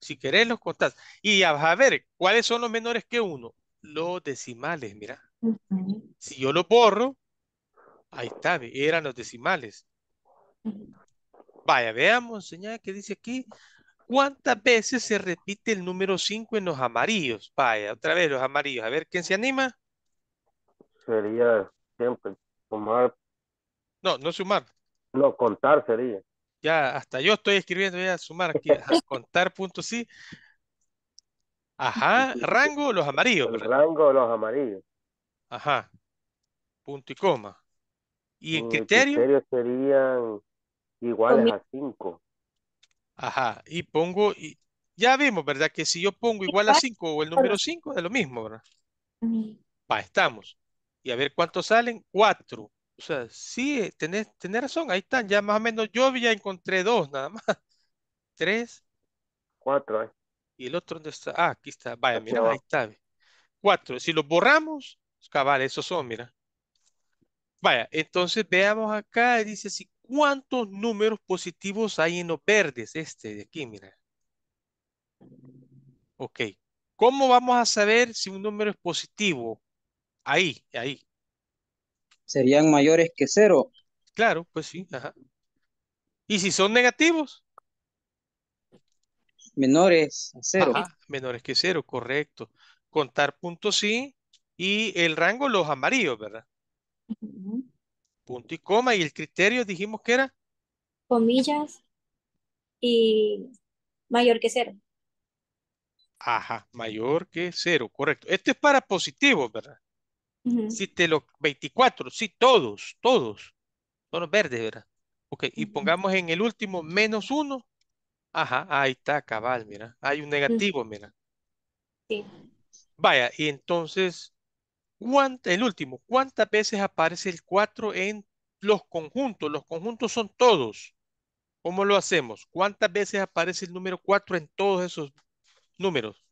si querés, los contás. Y vas a ver, ¿cuáles son los menores que 1? Los decimales, mira. Si yo lo borro, ahí está, eran los decimales. Vaya, veamos, señal, que dice aquí? ¿Cuántas veces se repite el número 5 en los amarillos? Vaya, otra vez los amarillos. A ver, ¿quién se anima? Sería siempre sumar. No, no sumar. No, contar sería. Ya, hasta yo estoy escribiendo ya sumar aquí. contar punto sí. Ajá, rango los amarillos. rango los amarillos. Ajá. Punto y coma. ¿Y en mm, criterio? En criterio serían iguales a 5. Ajá, y pongo, y ya vimos, ¿verdad? Que si yo pongo igual a 5 o el número 5 es lo mismo, ¿verdad? pa estamos. Y a ver cuántos salen, 4. O sea, sí, tenés, razón, ahí están, ya más o menos yo ya encontré dos nada más. 3. Cuatro. Eh. ¿Y el otro dónde está? Ah, aquí está, vaya, mira, ahí está. 4. Si los borramos, cabal, esos son, mira. Vaya, entonces veamos acá, dice si ¿Cuántos números positivos hay en los verdes? Este de aquí, mira. Ok. ¿Cómo vamos a saber si un número es positivo? Ahí, ahí. Serían mayores que cero. Claro, pues sí, ¿Y si son negativos? Menores a cero. menores que cero, correcto. Contar puntos sí y el rango los amarillos, ¿verdad? punto y coma. Y el criterio dijimos que era. Comillas y mayor que cero. Ajá, mayor que cero, correcto. Esto es para positivos, ¿verdad? Si te lo, 24, sí, todos, todos. Son los verdes, ¿verdad? Ok, y pongamos en el último menos uno. Ajá, ahí está, cabal, mira. Hay un negativo, mira. Sí. Vaya, y entonces el último, ¿cuántas veces aparece el 4 en los conjuntos? Los conjuntos son todos. ¿Cómo lo hacemos? ¿Cuántas veces aparece el número 4 en todos esos números?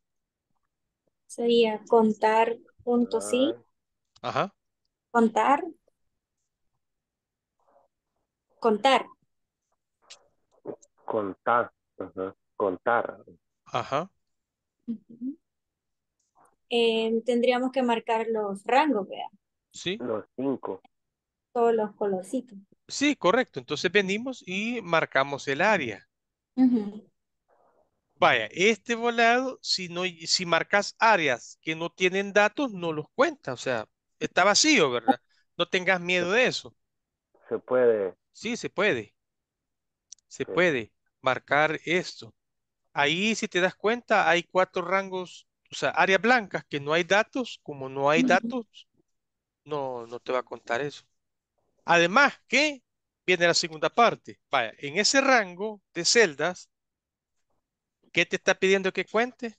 Sería contar punto ah. sí. Ajá. Contar. Contar. Contar. Contar. Ajá. Em, tendríamos que marcar los rangos, ¿Verdad? Sí. Los cinco. Todos los colorcitos. Sí, correcto. Entonces venimos y marcamos el área. Vaya, este volado, si, no, si marcas áreas que no tienen datos, no los cuenta. O sea, está vacío, ¿verdad? No tengas miedo de eso. Se puede. Sí, se puede. Se puede marcar esto. Ahí, si te das cuenta, hay cuatro rangos o sea, áreas blancas que no hay datos, como no hay datos, no, no te va a contar eso. Además que viene la segunda parte. Vaya, en ese rango de celdas, ¿qué te está pidiendo que cuente?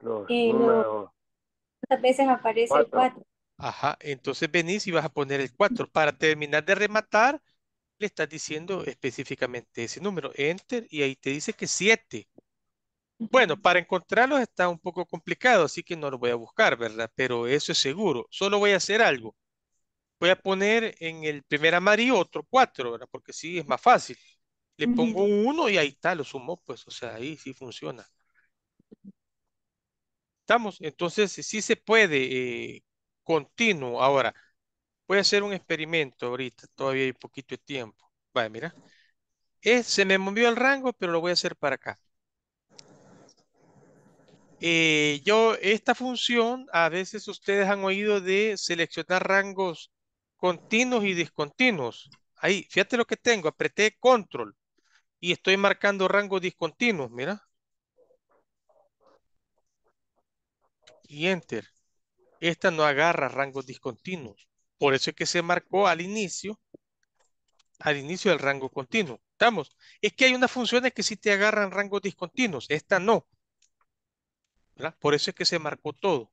Los eh, números. veces aparece el 4. Ajá, entonces venís y vas a poner el 4. Para terminar de rematar, le estás diciendo específicamente ese número, enter, y ahí te dice que 7. Bueno, para encontrarlos está un poco complicado, así que no lo voy a buscar, ¿verdad? Pero eso es seguro. Solo voy a hacer algo. Voy a poner en el primer amarillo otro cuatro, ¿verdad? Porque sí es más fácil. Le pongo uno y ahí está, lo sumo, pues, o sea, ahí sí funciona. ¿Estamos? Entonces, sí se puede eh, continuo. Ahora, voy a hacer un experimento ahorita, todavía hay poquito de tiempo. Vale, mira. se me movió el rango, pero lo voy a hacer para acá. Eh, yo, esta función, a veces ustedes han oído de seleccionar rangos continuos y discontinuos. Ahí, fíjate lo que tengo, apreté control y estoy marcando rangos discontinuos, mira. Y enter. Esta no agarra rangos discontinuos. Por eso es que se marcó al inicio, al inicio del rango continuo. ¿Estamos? Es que hay unas funciones que sí te agarran rangos discontinuos, esta no. Por eso es que se marcó todo.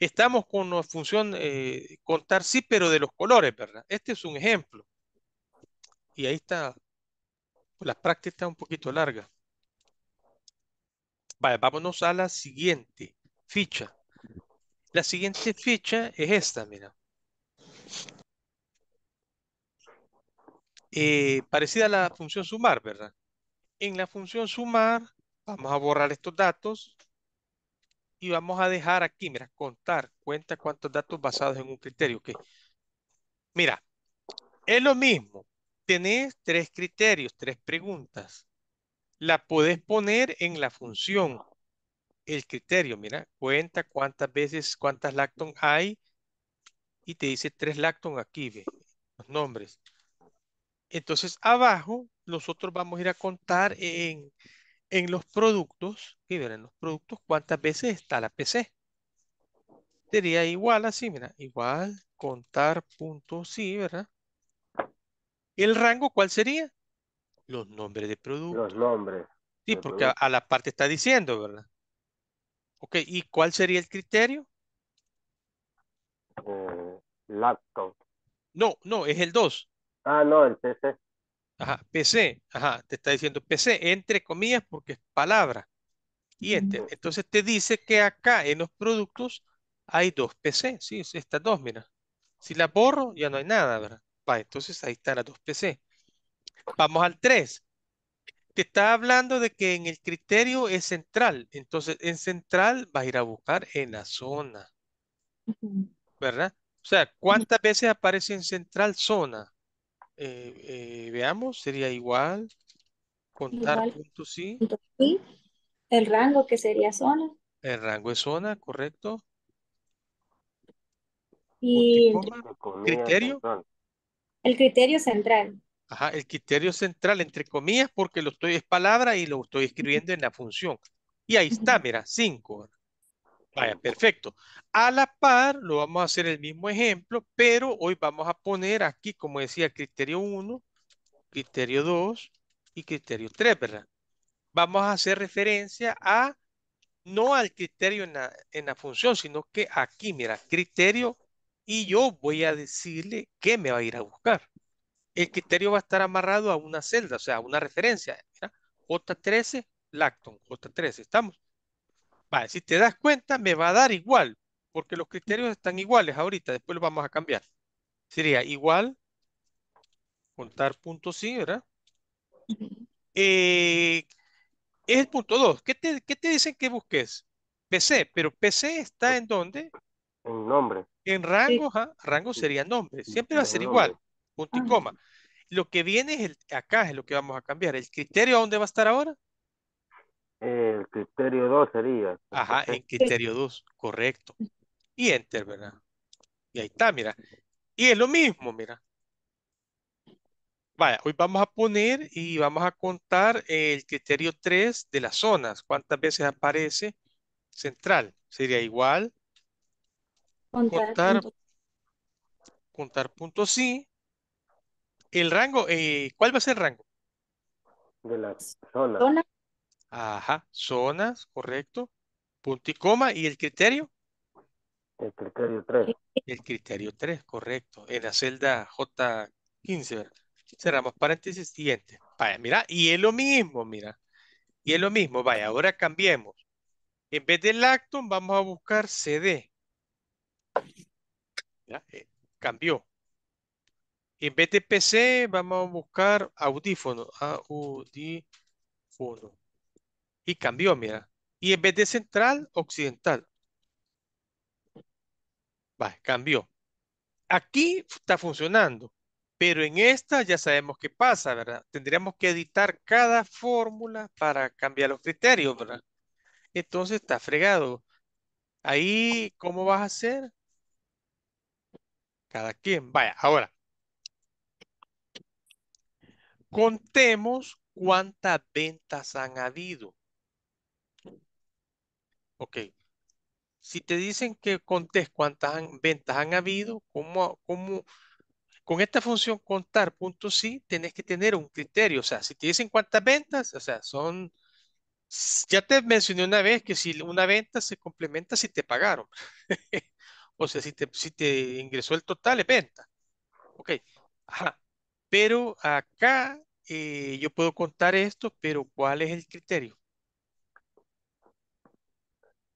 Estamos con la función eh, contar sí, pero de los colores, ¿verdad? Este es un ejemplo. Y ahí está. la práctica está un poquito larga. Vale, vámonos a la siguiente ficha. La siguiente ficha es esta, mira. Eh, parecida a la función sumar, ¿verdad? En la función sumar, vamos a borrar estos datos, y vamos a dejar aquí, mira, contar, cuenta cuántos datos basados en un criterio. Mira, es lo mismo. Tenés tres criterios, tres preguntas. La podés poner en la función. El criterio, mira, cuenta cuántas veces, cuántas lacton hay y te dice tres lacton aquí, ve, los nombres. Entonces, abajo, nosotros vamos a ir a contar en, en los productos, y en los productos cuántas veces está la PC. Sería igual así, mira, igual contar punto, sí, ¿verdad? ¿El rango cuál sería? Los nombres de productos. Los nombres. Sí, porque a, la parte está diciendo, ¿verdad? Ok, ¿y cuál sería el criterio? Eh, laptop. No, no, es el 2. Ah, no, el PC. Ajá, PC, ajá, te está diciendo PC, entre comillas, porque es palabra. Y entre. Entonces te dice que acá en los productos hay dos PC, sí, estas dos, mira. Si la borro, ya no hay nada, ¿verdad? Va, entonces ahí está las dos PC. Vamos al 3. Te está hablando de que en el criterio es central. Entonces, en central vas a ir a buscar en la zona. ¿Verdad? O sea, ¿cuántas veces aparece en central zona? Eh, eh, veamos, sería igual, contar punto sí. El rango que sería zona. El rango es zona, correcto. Y criterio. El criterio central. Ajá, el criterio central, entre comillas, porque lo estoy, es palabra y lo estoy escribiendo en la función. Y ahí está, mira, 5. Vaya, perfecto. A la par, lo vamos a hacer el mismo ejemplo, pero hoy vamos a poner aquí, como decía, criterio 1, criterio 2 y criterio 3, ¿verdad? Vamos a hacer referencia a, no al criterio en la, en función, sino que aquí, mira, criterio y yo voy a decirle qué me va a ir a buscar. El criterio va a estar amarrado a una celda, o sea, a una referencia. J13, Lacton, J13, ¿estamos? si te das cuenta, me va a dar igual, porque los criterios están iguales ahorita, después lo vamos a cambiar. Sería igual, contar punto sí, ¿verdad? Eh, es el punto 2. ¿Qué te, dicen que busques? PC, pero PC está en dónde? En nombre. En ah, rango, rango sería nombre. Siempre va a ser igual, punto y coma. Lo que viene es acá, es lo que vamos a cambiar. ¿El criterio a dónde va a estar ahora? El criterio 2 sería. Ajá, en criterio 2, correcto. Y enter, ¿verdad? Y ahí está, mira. Y es lo mismo, mira. Vaya, hoy vamos a poner y vamos a contar el criterio 3 de las zonas. ¿Cuántas veces aparece central? Sería igual. Contar, contar, punto. sí. El rango, eh, ¿cuál va a ser el rango? De las zonas. Ajá, zonas, correcto. Punto y coma, ¿y el criterio? El criterio 3. El criterio 3, correcto. En la celda J15, ¿verdad? Cerramos paréntesis, siguiente. Vaya, mira, y es lo mismo, mira. Y es lo mismo, vaya, ahora cambiemos. En vez de lacton, vamos a buscar CD. ¿Ya? Eh, cambió. En vez de PC, vamos a buscar audífono. Audífono y cambió, mira. Y en vez de central, occidental. Va, cambió. Aquí está funcionando, pero en esta ya sabemos qué pasa, ¿verdad? Tendríamos que editar cada fórmula para cambiar los criterios, ¿verdad? Entonces está fregado. Ahí, ¿cómo vas a hacer? Cada quien. Vaya, ahora. Contemos cuántas ventas han habido. Ok. Si te dicen que contés cuántas ventas han habido, cómo, cómo, con esta función contar punto sí, tenés que tener un criterio. O sea, si te dicen cuántas ventas, o sea, son... Ya te mencioné una vez que si una venta se complementa si te pagaron. O sea, si te, si te ingresó el total es venta. Ok. Ajá. Pero acá eh, yo puedo contar esto, pero ¿cuál es el criterio?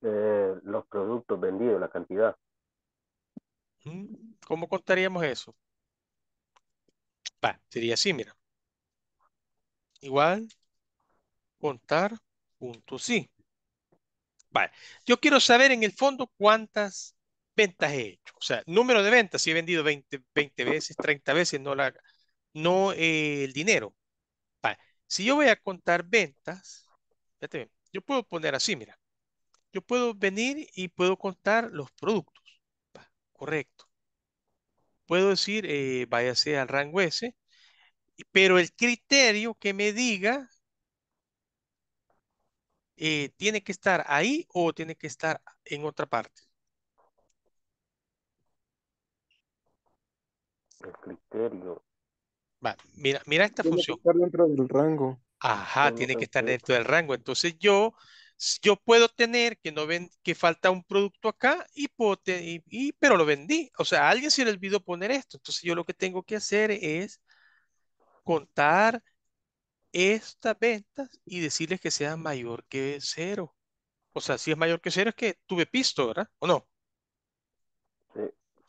Eh, los productos vendidos, la cantidad. Mm, ¿Cómo contaríamos eso? sería así, mira. Igual, contar punto sí. Vale. Yo quiero saber en el fondo cuántas ventas he hecho. O sea, número de ventas, si he vendido 20, veces, 30 veces, no, la, no eh, el dinero. Si yo voy a contar ventas, fíjate bien, yo puedo poner así, mira yo puedo venir y puedo contar los productos. correcto. Puedo decir, eh, váyase al rango S, pero el criterio que me diga eh, tiene que estar ahí o tiene que estar en otra parte. El criterio. Va, mira, mira esta tiene función. Que estar dentro del rango. Ajá, tiene que estar dentro del rango. Entonces yo yo puedo tener que no ven, que falta un producto acá y, y, pero lo vendí. O sea, alguien se le olvidó poner esto. Entonces yo lo que tengo que hacer es contar estas ventas y decirles que sea mayor que cero. O sea, si es mayor que cero es que tuve pisto, ¿verdad? ¿O no?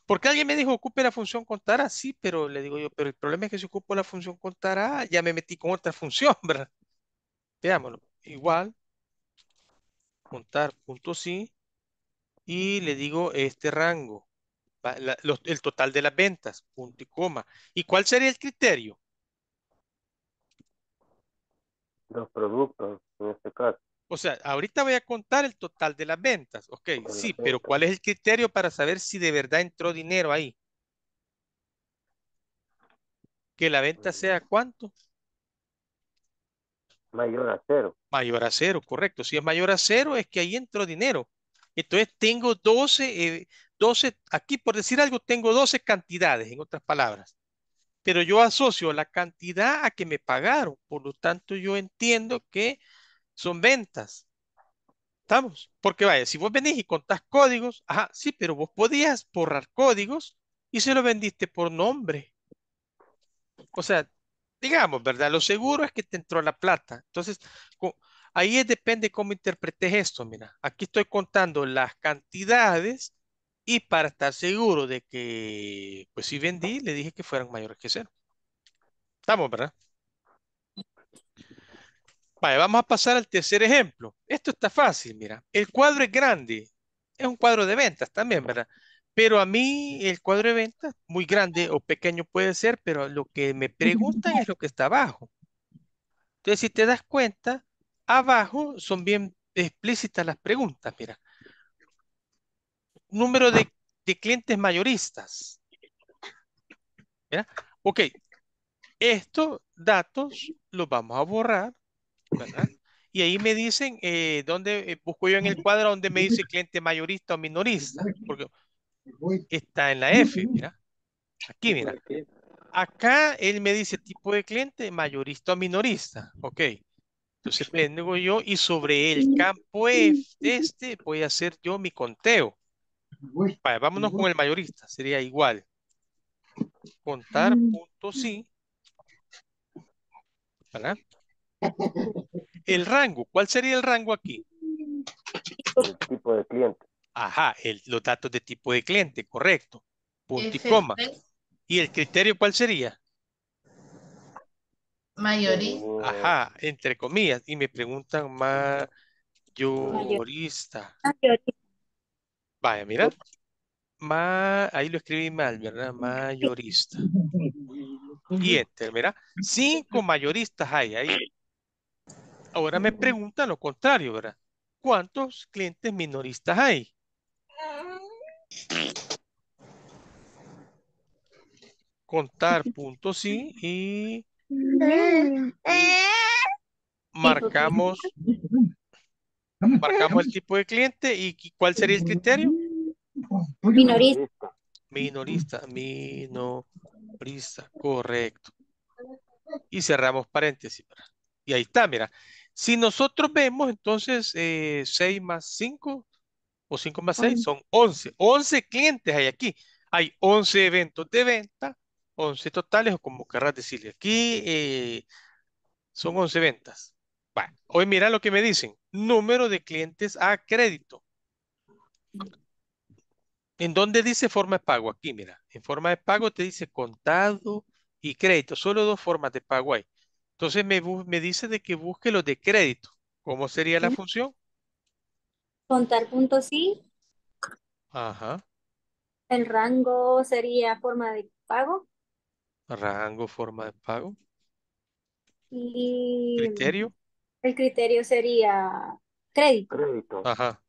Porque alguien me dijo, ocupe la función contar sí, pero le digo yo, pero el problema es que si ocupo la función contar ah, ya me metí con otra función, ¿verdad? Veámoslo. Igual, contar punto sí y le digo este rango, el total de las ventas, punto y coma. ¿Y cuál sería el criterio? Los productos, en este caso. O sea, ahorita voy a contar el total de las ventas, ok, sí, pero ¿cuál es el criterio para saber si de verdad entró dinero ahí? Que la venta sea cuánto? Mayor a cero. Mayor a cero, correcto. Si es mayor a cero, es que ahí entró dinero. Entonces tengo 12, 12, eh, aquí por decir algo, tengo 12 cantidades, en otras palabras. Pero yo asocio la cantidad a que me pagaron. Por lo tanto, yo entiendo que son ventas. ¿Estamos? Porque vaya, si vos venís y contás códigos, ajá, sí, pero vos podías borrar códigos y se lo vendiste por nombre. O sea, digamos, ¿verdad? Lo seguro es que te entró la plata. Entonces, ahí depende cómo interpretes esto. Mira, aquí estoy contando las cantidades y para estar seguro de que, pues si vendí, le dije que fueran mayores que cero. Estamos, ¿verdad? Vale, vamos a pasar al tercer ejemplo. Esto está fácil, mira. El cuadro es grande. Es un cuadro de ventas también, ¿verdad? Pero a mí el cuadro de ventas, muy grande o pequeño puede ser, pero lo que me preguntan es lo que está abajo. Entonces, si te das cuenta, abajo son bien explícitas las preguntas, mira. Número de, de clientes mayoristas. Ok, estos datos los vamos a borrar, Y ahí me dicen eh, dónde eh, busco yo en el cuadro donde me dice cliente mayorista o minorista, porque Está en la F, mira. Aquí, mira. Acá él me dice tipo de cliente, mayorista o minorista. Ok. Entonces vengo pues, yo y sobre el campo F, este, este voy a hacer yo mi conteo. vámonos con el mayorista. Sería igual. Contar mm. punto sí. El rango. ¿Cuál sería el rango aquí? El tipo de cliente. Ajá, el, los datos de tipo de cliente, correcto. Punto y coma. ¿Y el criterio cuál sería? Mayorista. Ajá, entre comillas. Y me preguntan mayorista. Mayorista. Vaya, mira. ahí lo escribí mal, ¿verdad? Mayorista. Y ¿verdad? Este, cinco mayoristas hay ahí. Ahora me preguntan lo contrario, ¿verdad? ¿Cuántos clientes minoristas hay? Contar punto sí y eh, eh. marcamos marcamos el tipo de cliente y cuál sería el criterio. Minorista. Minorista, minorista, correcto. Y cerramos paréntesis. Y ahí está, mira. Si nosotros vemos entonces 6 eh, más 5, o 5 más 6 son 11. 11 clientes hay aquí. Hay 11 eventos de venta, 11 totales, o como querrás decirle aquí, eh, son 11 ventas. Bueno, hoy mira lo que me dicen. Número de clientes a crédito. ¿En dónde dice forma de pago? Aquí, mira. En forma de pago te dice contado y crédito. Solo dos formas de pago hay. Entonces me, me dice de que busque los de crédito. ¿Cómo sería la función? Contar puntos sí. Ajá. El rango sería forma de pago. Rango, forma de pago. Y criterio. El criterio sería crédito. Crédito. Ajá.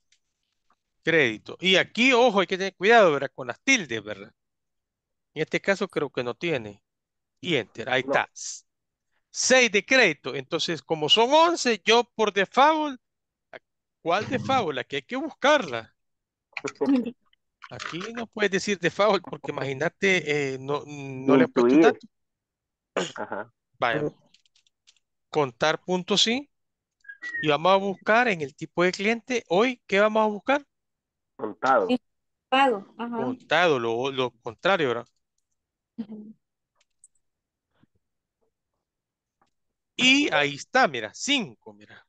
Crédito. Y aquí, ojo, hay que tener cuidado, ¿verdad? Con las tildes, ¿verdad? En este caso creo que no tiene. Y enter, ahí está. Seis de crédito. Entonces, como son once, yo por default ¿Cuál de fábula? Que hay que buscarla. Aquí no puedes decir de fábula porque imagínate, eh, no, le he Vaya. Contar punto sí. Y vamos a buscar en el tipo de cliente. Hoy, ¿qué vamos a buscar? Contado. Contado, lo, contrario, ¿verdad? Y ahí está, mira, cinco. mira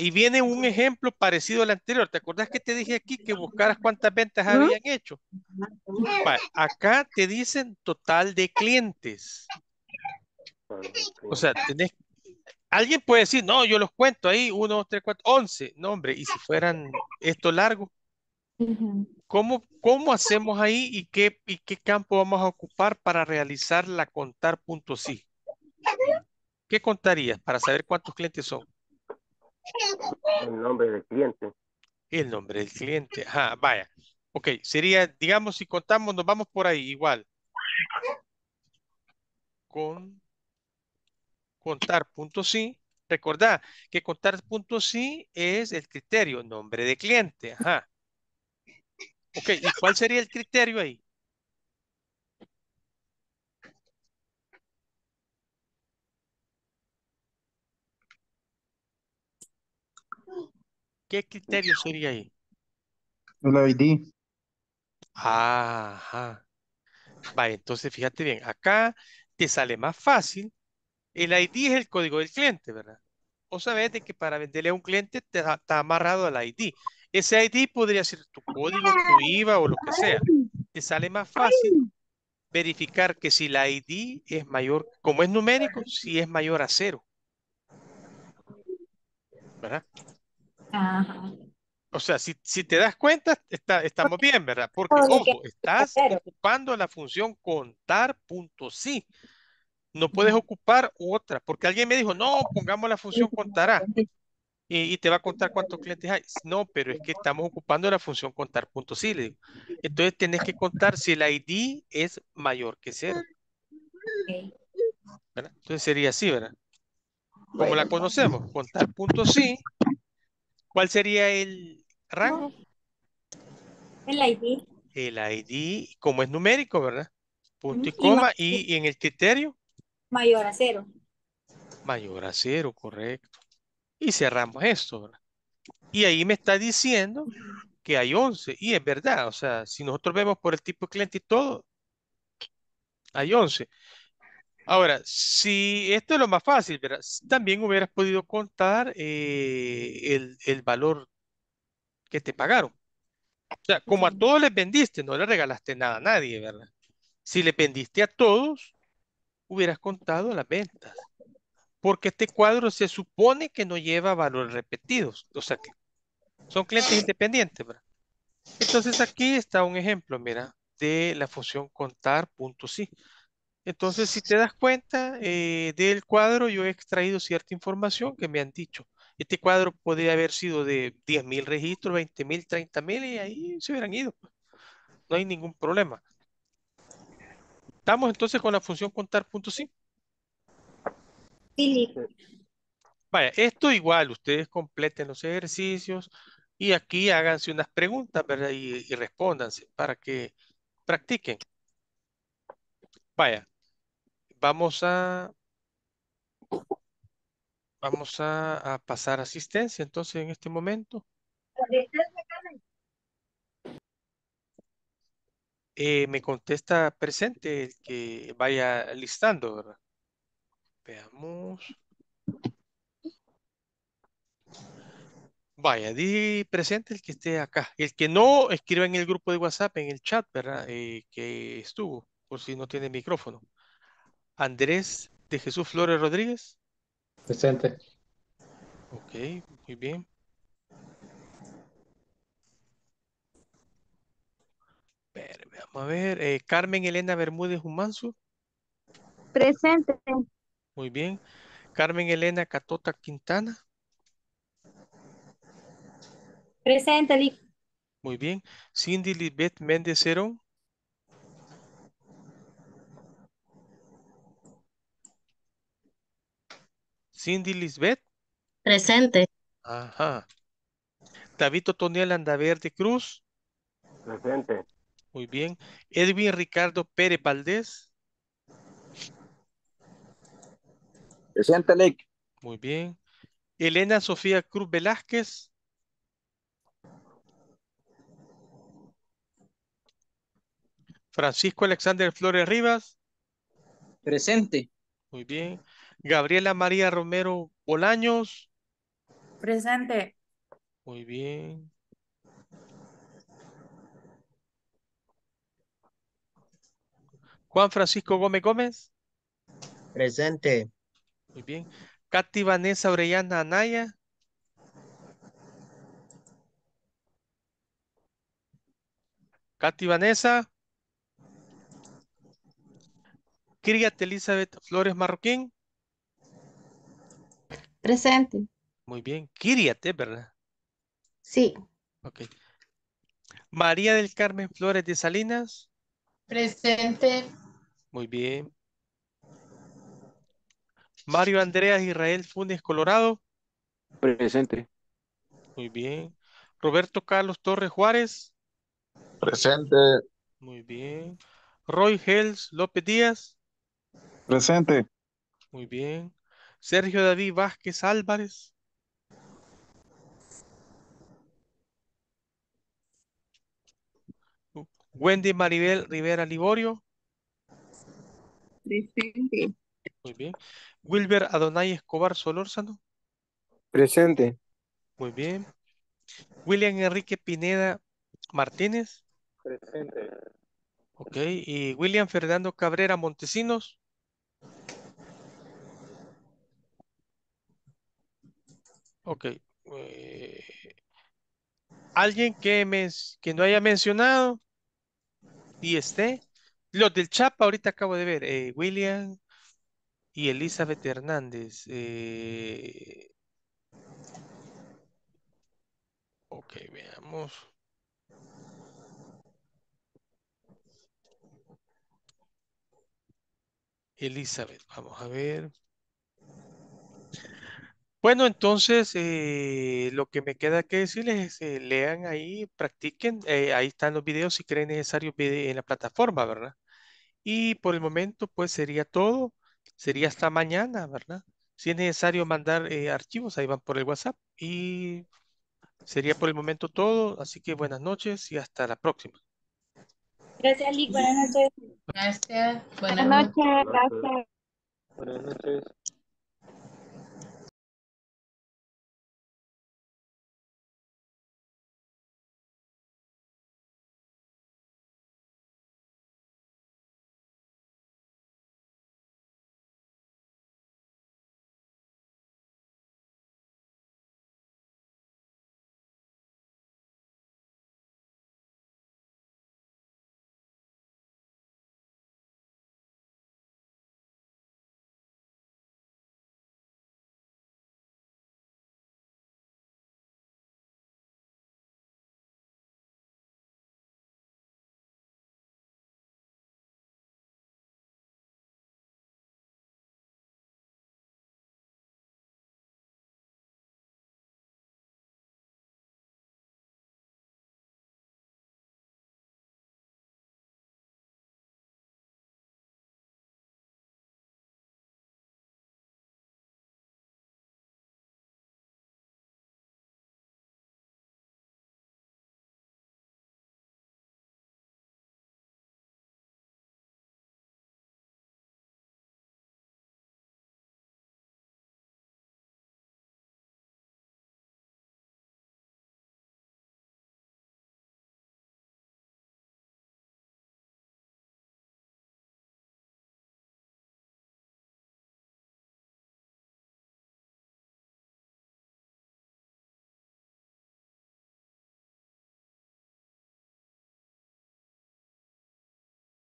y viene un ejemplo parecido al anterior. ¿Te acordás que te dije aquí que buscaras cuántas ventas habían hecho? acá te dicen total de clientes. O sea, Alguien puede decir, no, yo los cuento ahí, uno, dos, tres, cuatro, once. No, hombre, y si fueran esto largo, ¿cómo, cómo hacemos ahí y qué, y qué campo vamos a ocupar para realizar la sí ¿Qué contarías para saber cuántos clientes son? El nombre del cliente. El nombre del cliente. Ajá, ah, vaya. Ok, sería, digamos, si contamos, nos vamos por ahí igual. Con contar punto sí. Recordad que contar punto sí es el criterio, nombre de cliente. Ajá. Ok, ¿y cuál sería el criterio ahí? ¿Qué criterio sería ahí? El ID. Ajá. Vale, entonces fíjate bien, acá te sale más fácil. El ID es el código del cliente, ¿verdad? O sabes de que para venderle a un cliente está amarrado al ID. Ese ID podría ser tu código, tu IVA o lo que sea. Te sale más fácil verificar que si la ID es mayor, como es numérico, si es mayor a cero. ¿Verdad? O sea, si, te das cuenta, está, estamos bien, ¿verdad? Porque, ojo, estás ocupando la función contar No puedes ocupar otra, porque alguien me dijo, no, pongamos la función contará. Y, y, te va a contar cuántos clientes hay. No, pero es que estamos ocupando la función contar Le digo. Entonces tenés que contar si el ID es mayor que 0 Entonces sería así, ¿verdad? Como la conocemos, contar ¿Cuál sería el rango? El ID. El ID, como es numérico, ¿verdad? Punto y coma. Y, en el criterio. Mayor a cero. Mayor a cero, correcto. Y cerramos esto, ¿verdad? Y ahí me está diciendo que hay 11. Y es verdad, o sea, si nosotros vemos por el tipo de cliente y todo, hay 11. Ahora, si esto es lo más fácil, ¿verdad? También hubieras podido contar eh, el, valor que te pagaron. O sea, como a todos les vendiste, no le regalaste nada a nadie, ¿verdad? Si le vendiste a todos, hubieras contado las ventas. Porque este cuadro se supone que no lleva valores repetidos. O sea, que son clientes independientes, ¿verdad? Entonces aquí está un ejemplo, mira, de la función contar entonces, si te das cuenta eh, del cuadro, yo he extraído cierta información que me han dicho. Este cuadro podría haber sido de 10.000 registros, 20.000, 30.000 y ahí se hubieran ido. Pues. No hay ningún problema. Estamos entonces con la función contar sí. Vaya, esto igual, ustedes completen los ejercicios y aquí háganse unas preguntas, Y, y respóndanse para que practiquen. Vaya, Vamos a, vamos a, pasar asistencia entonces en este momento. Eh, me contesta presente el que vaya listando, ¿verdad? Veamos. Vaya, di presente el que esté acá. El que no, escriba en el grupo de WhatsApp, en el chat, ¿verdad? Eh, que estuvo, por si no tiene micrófono. Andrés de Jesús Flores Rodríguez. Presente. Ok, muy bien. vamos a ver. Eh, Carmen Elena Bermúdez Humanzo. Presente. Muy bien. Carmen Elena Catota Quintana. Presente, Muy bien. Cindy Lisbeth Méndez Cindy Lisbeth. Presente. Ajá. David Otoniel Andaverde Cruz. Presente. Muy bien. Edwin Ricardo Pérez Valdés. Presente, Muy bien. Elena Sofía Cruz Velázquez. Francisco Alexander Flores Rivas. Presente. Muy bien. Gabriela María Romero Bolaños. Presente. Muy bien. Juan Francisco Gómez Gómez. Presente. Muy bien. Katy Vanessa Orellana Anaya. Katy Vanessa. Elizabeth Flores Marroquín. Presente. Muy bien. Kiriate, ¿verdad? Sí. Ok. María del Carmen Flores de Salinas. Presente. Muy bien. Mario Andreas Israel Funes Colorado. Presente. Muy bien. Roberto Carlos Torres Juárez. Presente. Muy bien. Roy Hels López Díaz. Presente. Muy bien. Sergio David Vázquez Álvarez. Wendy Maribel Rivera Liborio. Presente. Muy bien. Wilber Adonay Escobar Solórzano. Presente. Muy bien. William Enrique Pineda Martínez. Presente. Ok. Y William Fernando Cabrera Montesinos. Ok. Eh, alguien que, me, que no haya mencionado y esté. Los del Chapa ahorita acabo de ver. Eh, William y Elizabeth Hernández. Eh, ok, veamos. Elizabeth, vamos a ver. Bueno, entonces eh, lo que me queda que decirles es lean ahí, practiquen, eh, ahí están los videos si creen necesario en la plataforma, ¿verdad? Y por el momento, pues sería todo, sería hasta mañana, ¿verdad? Si es necesario mandar eh, archivos, ahí van por el WhatsApp. Y sería por el momento todo, así que buenas noches y hasta la próxima. Gracias, Lick, buenas noches. Gracias, buenas, noches. noches. Gracias. Buenas noches.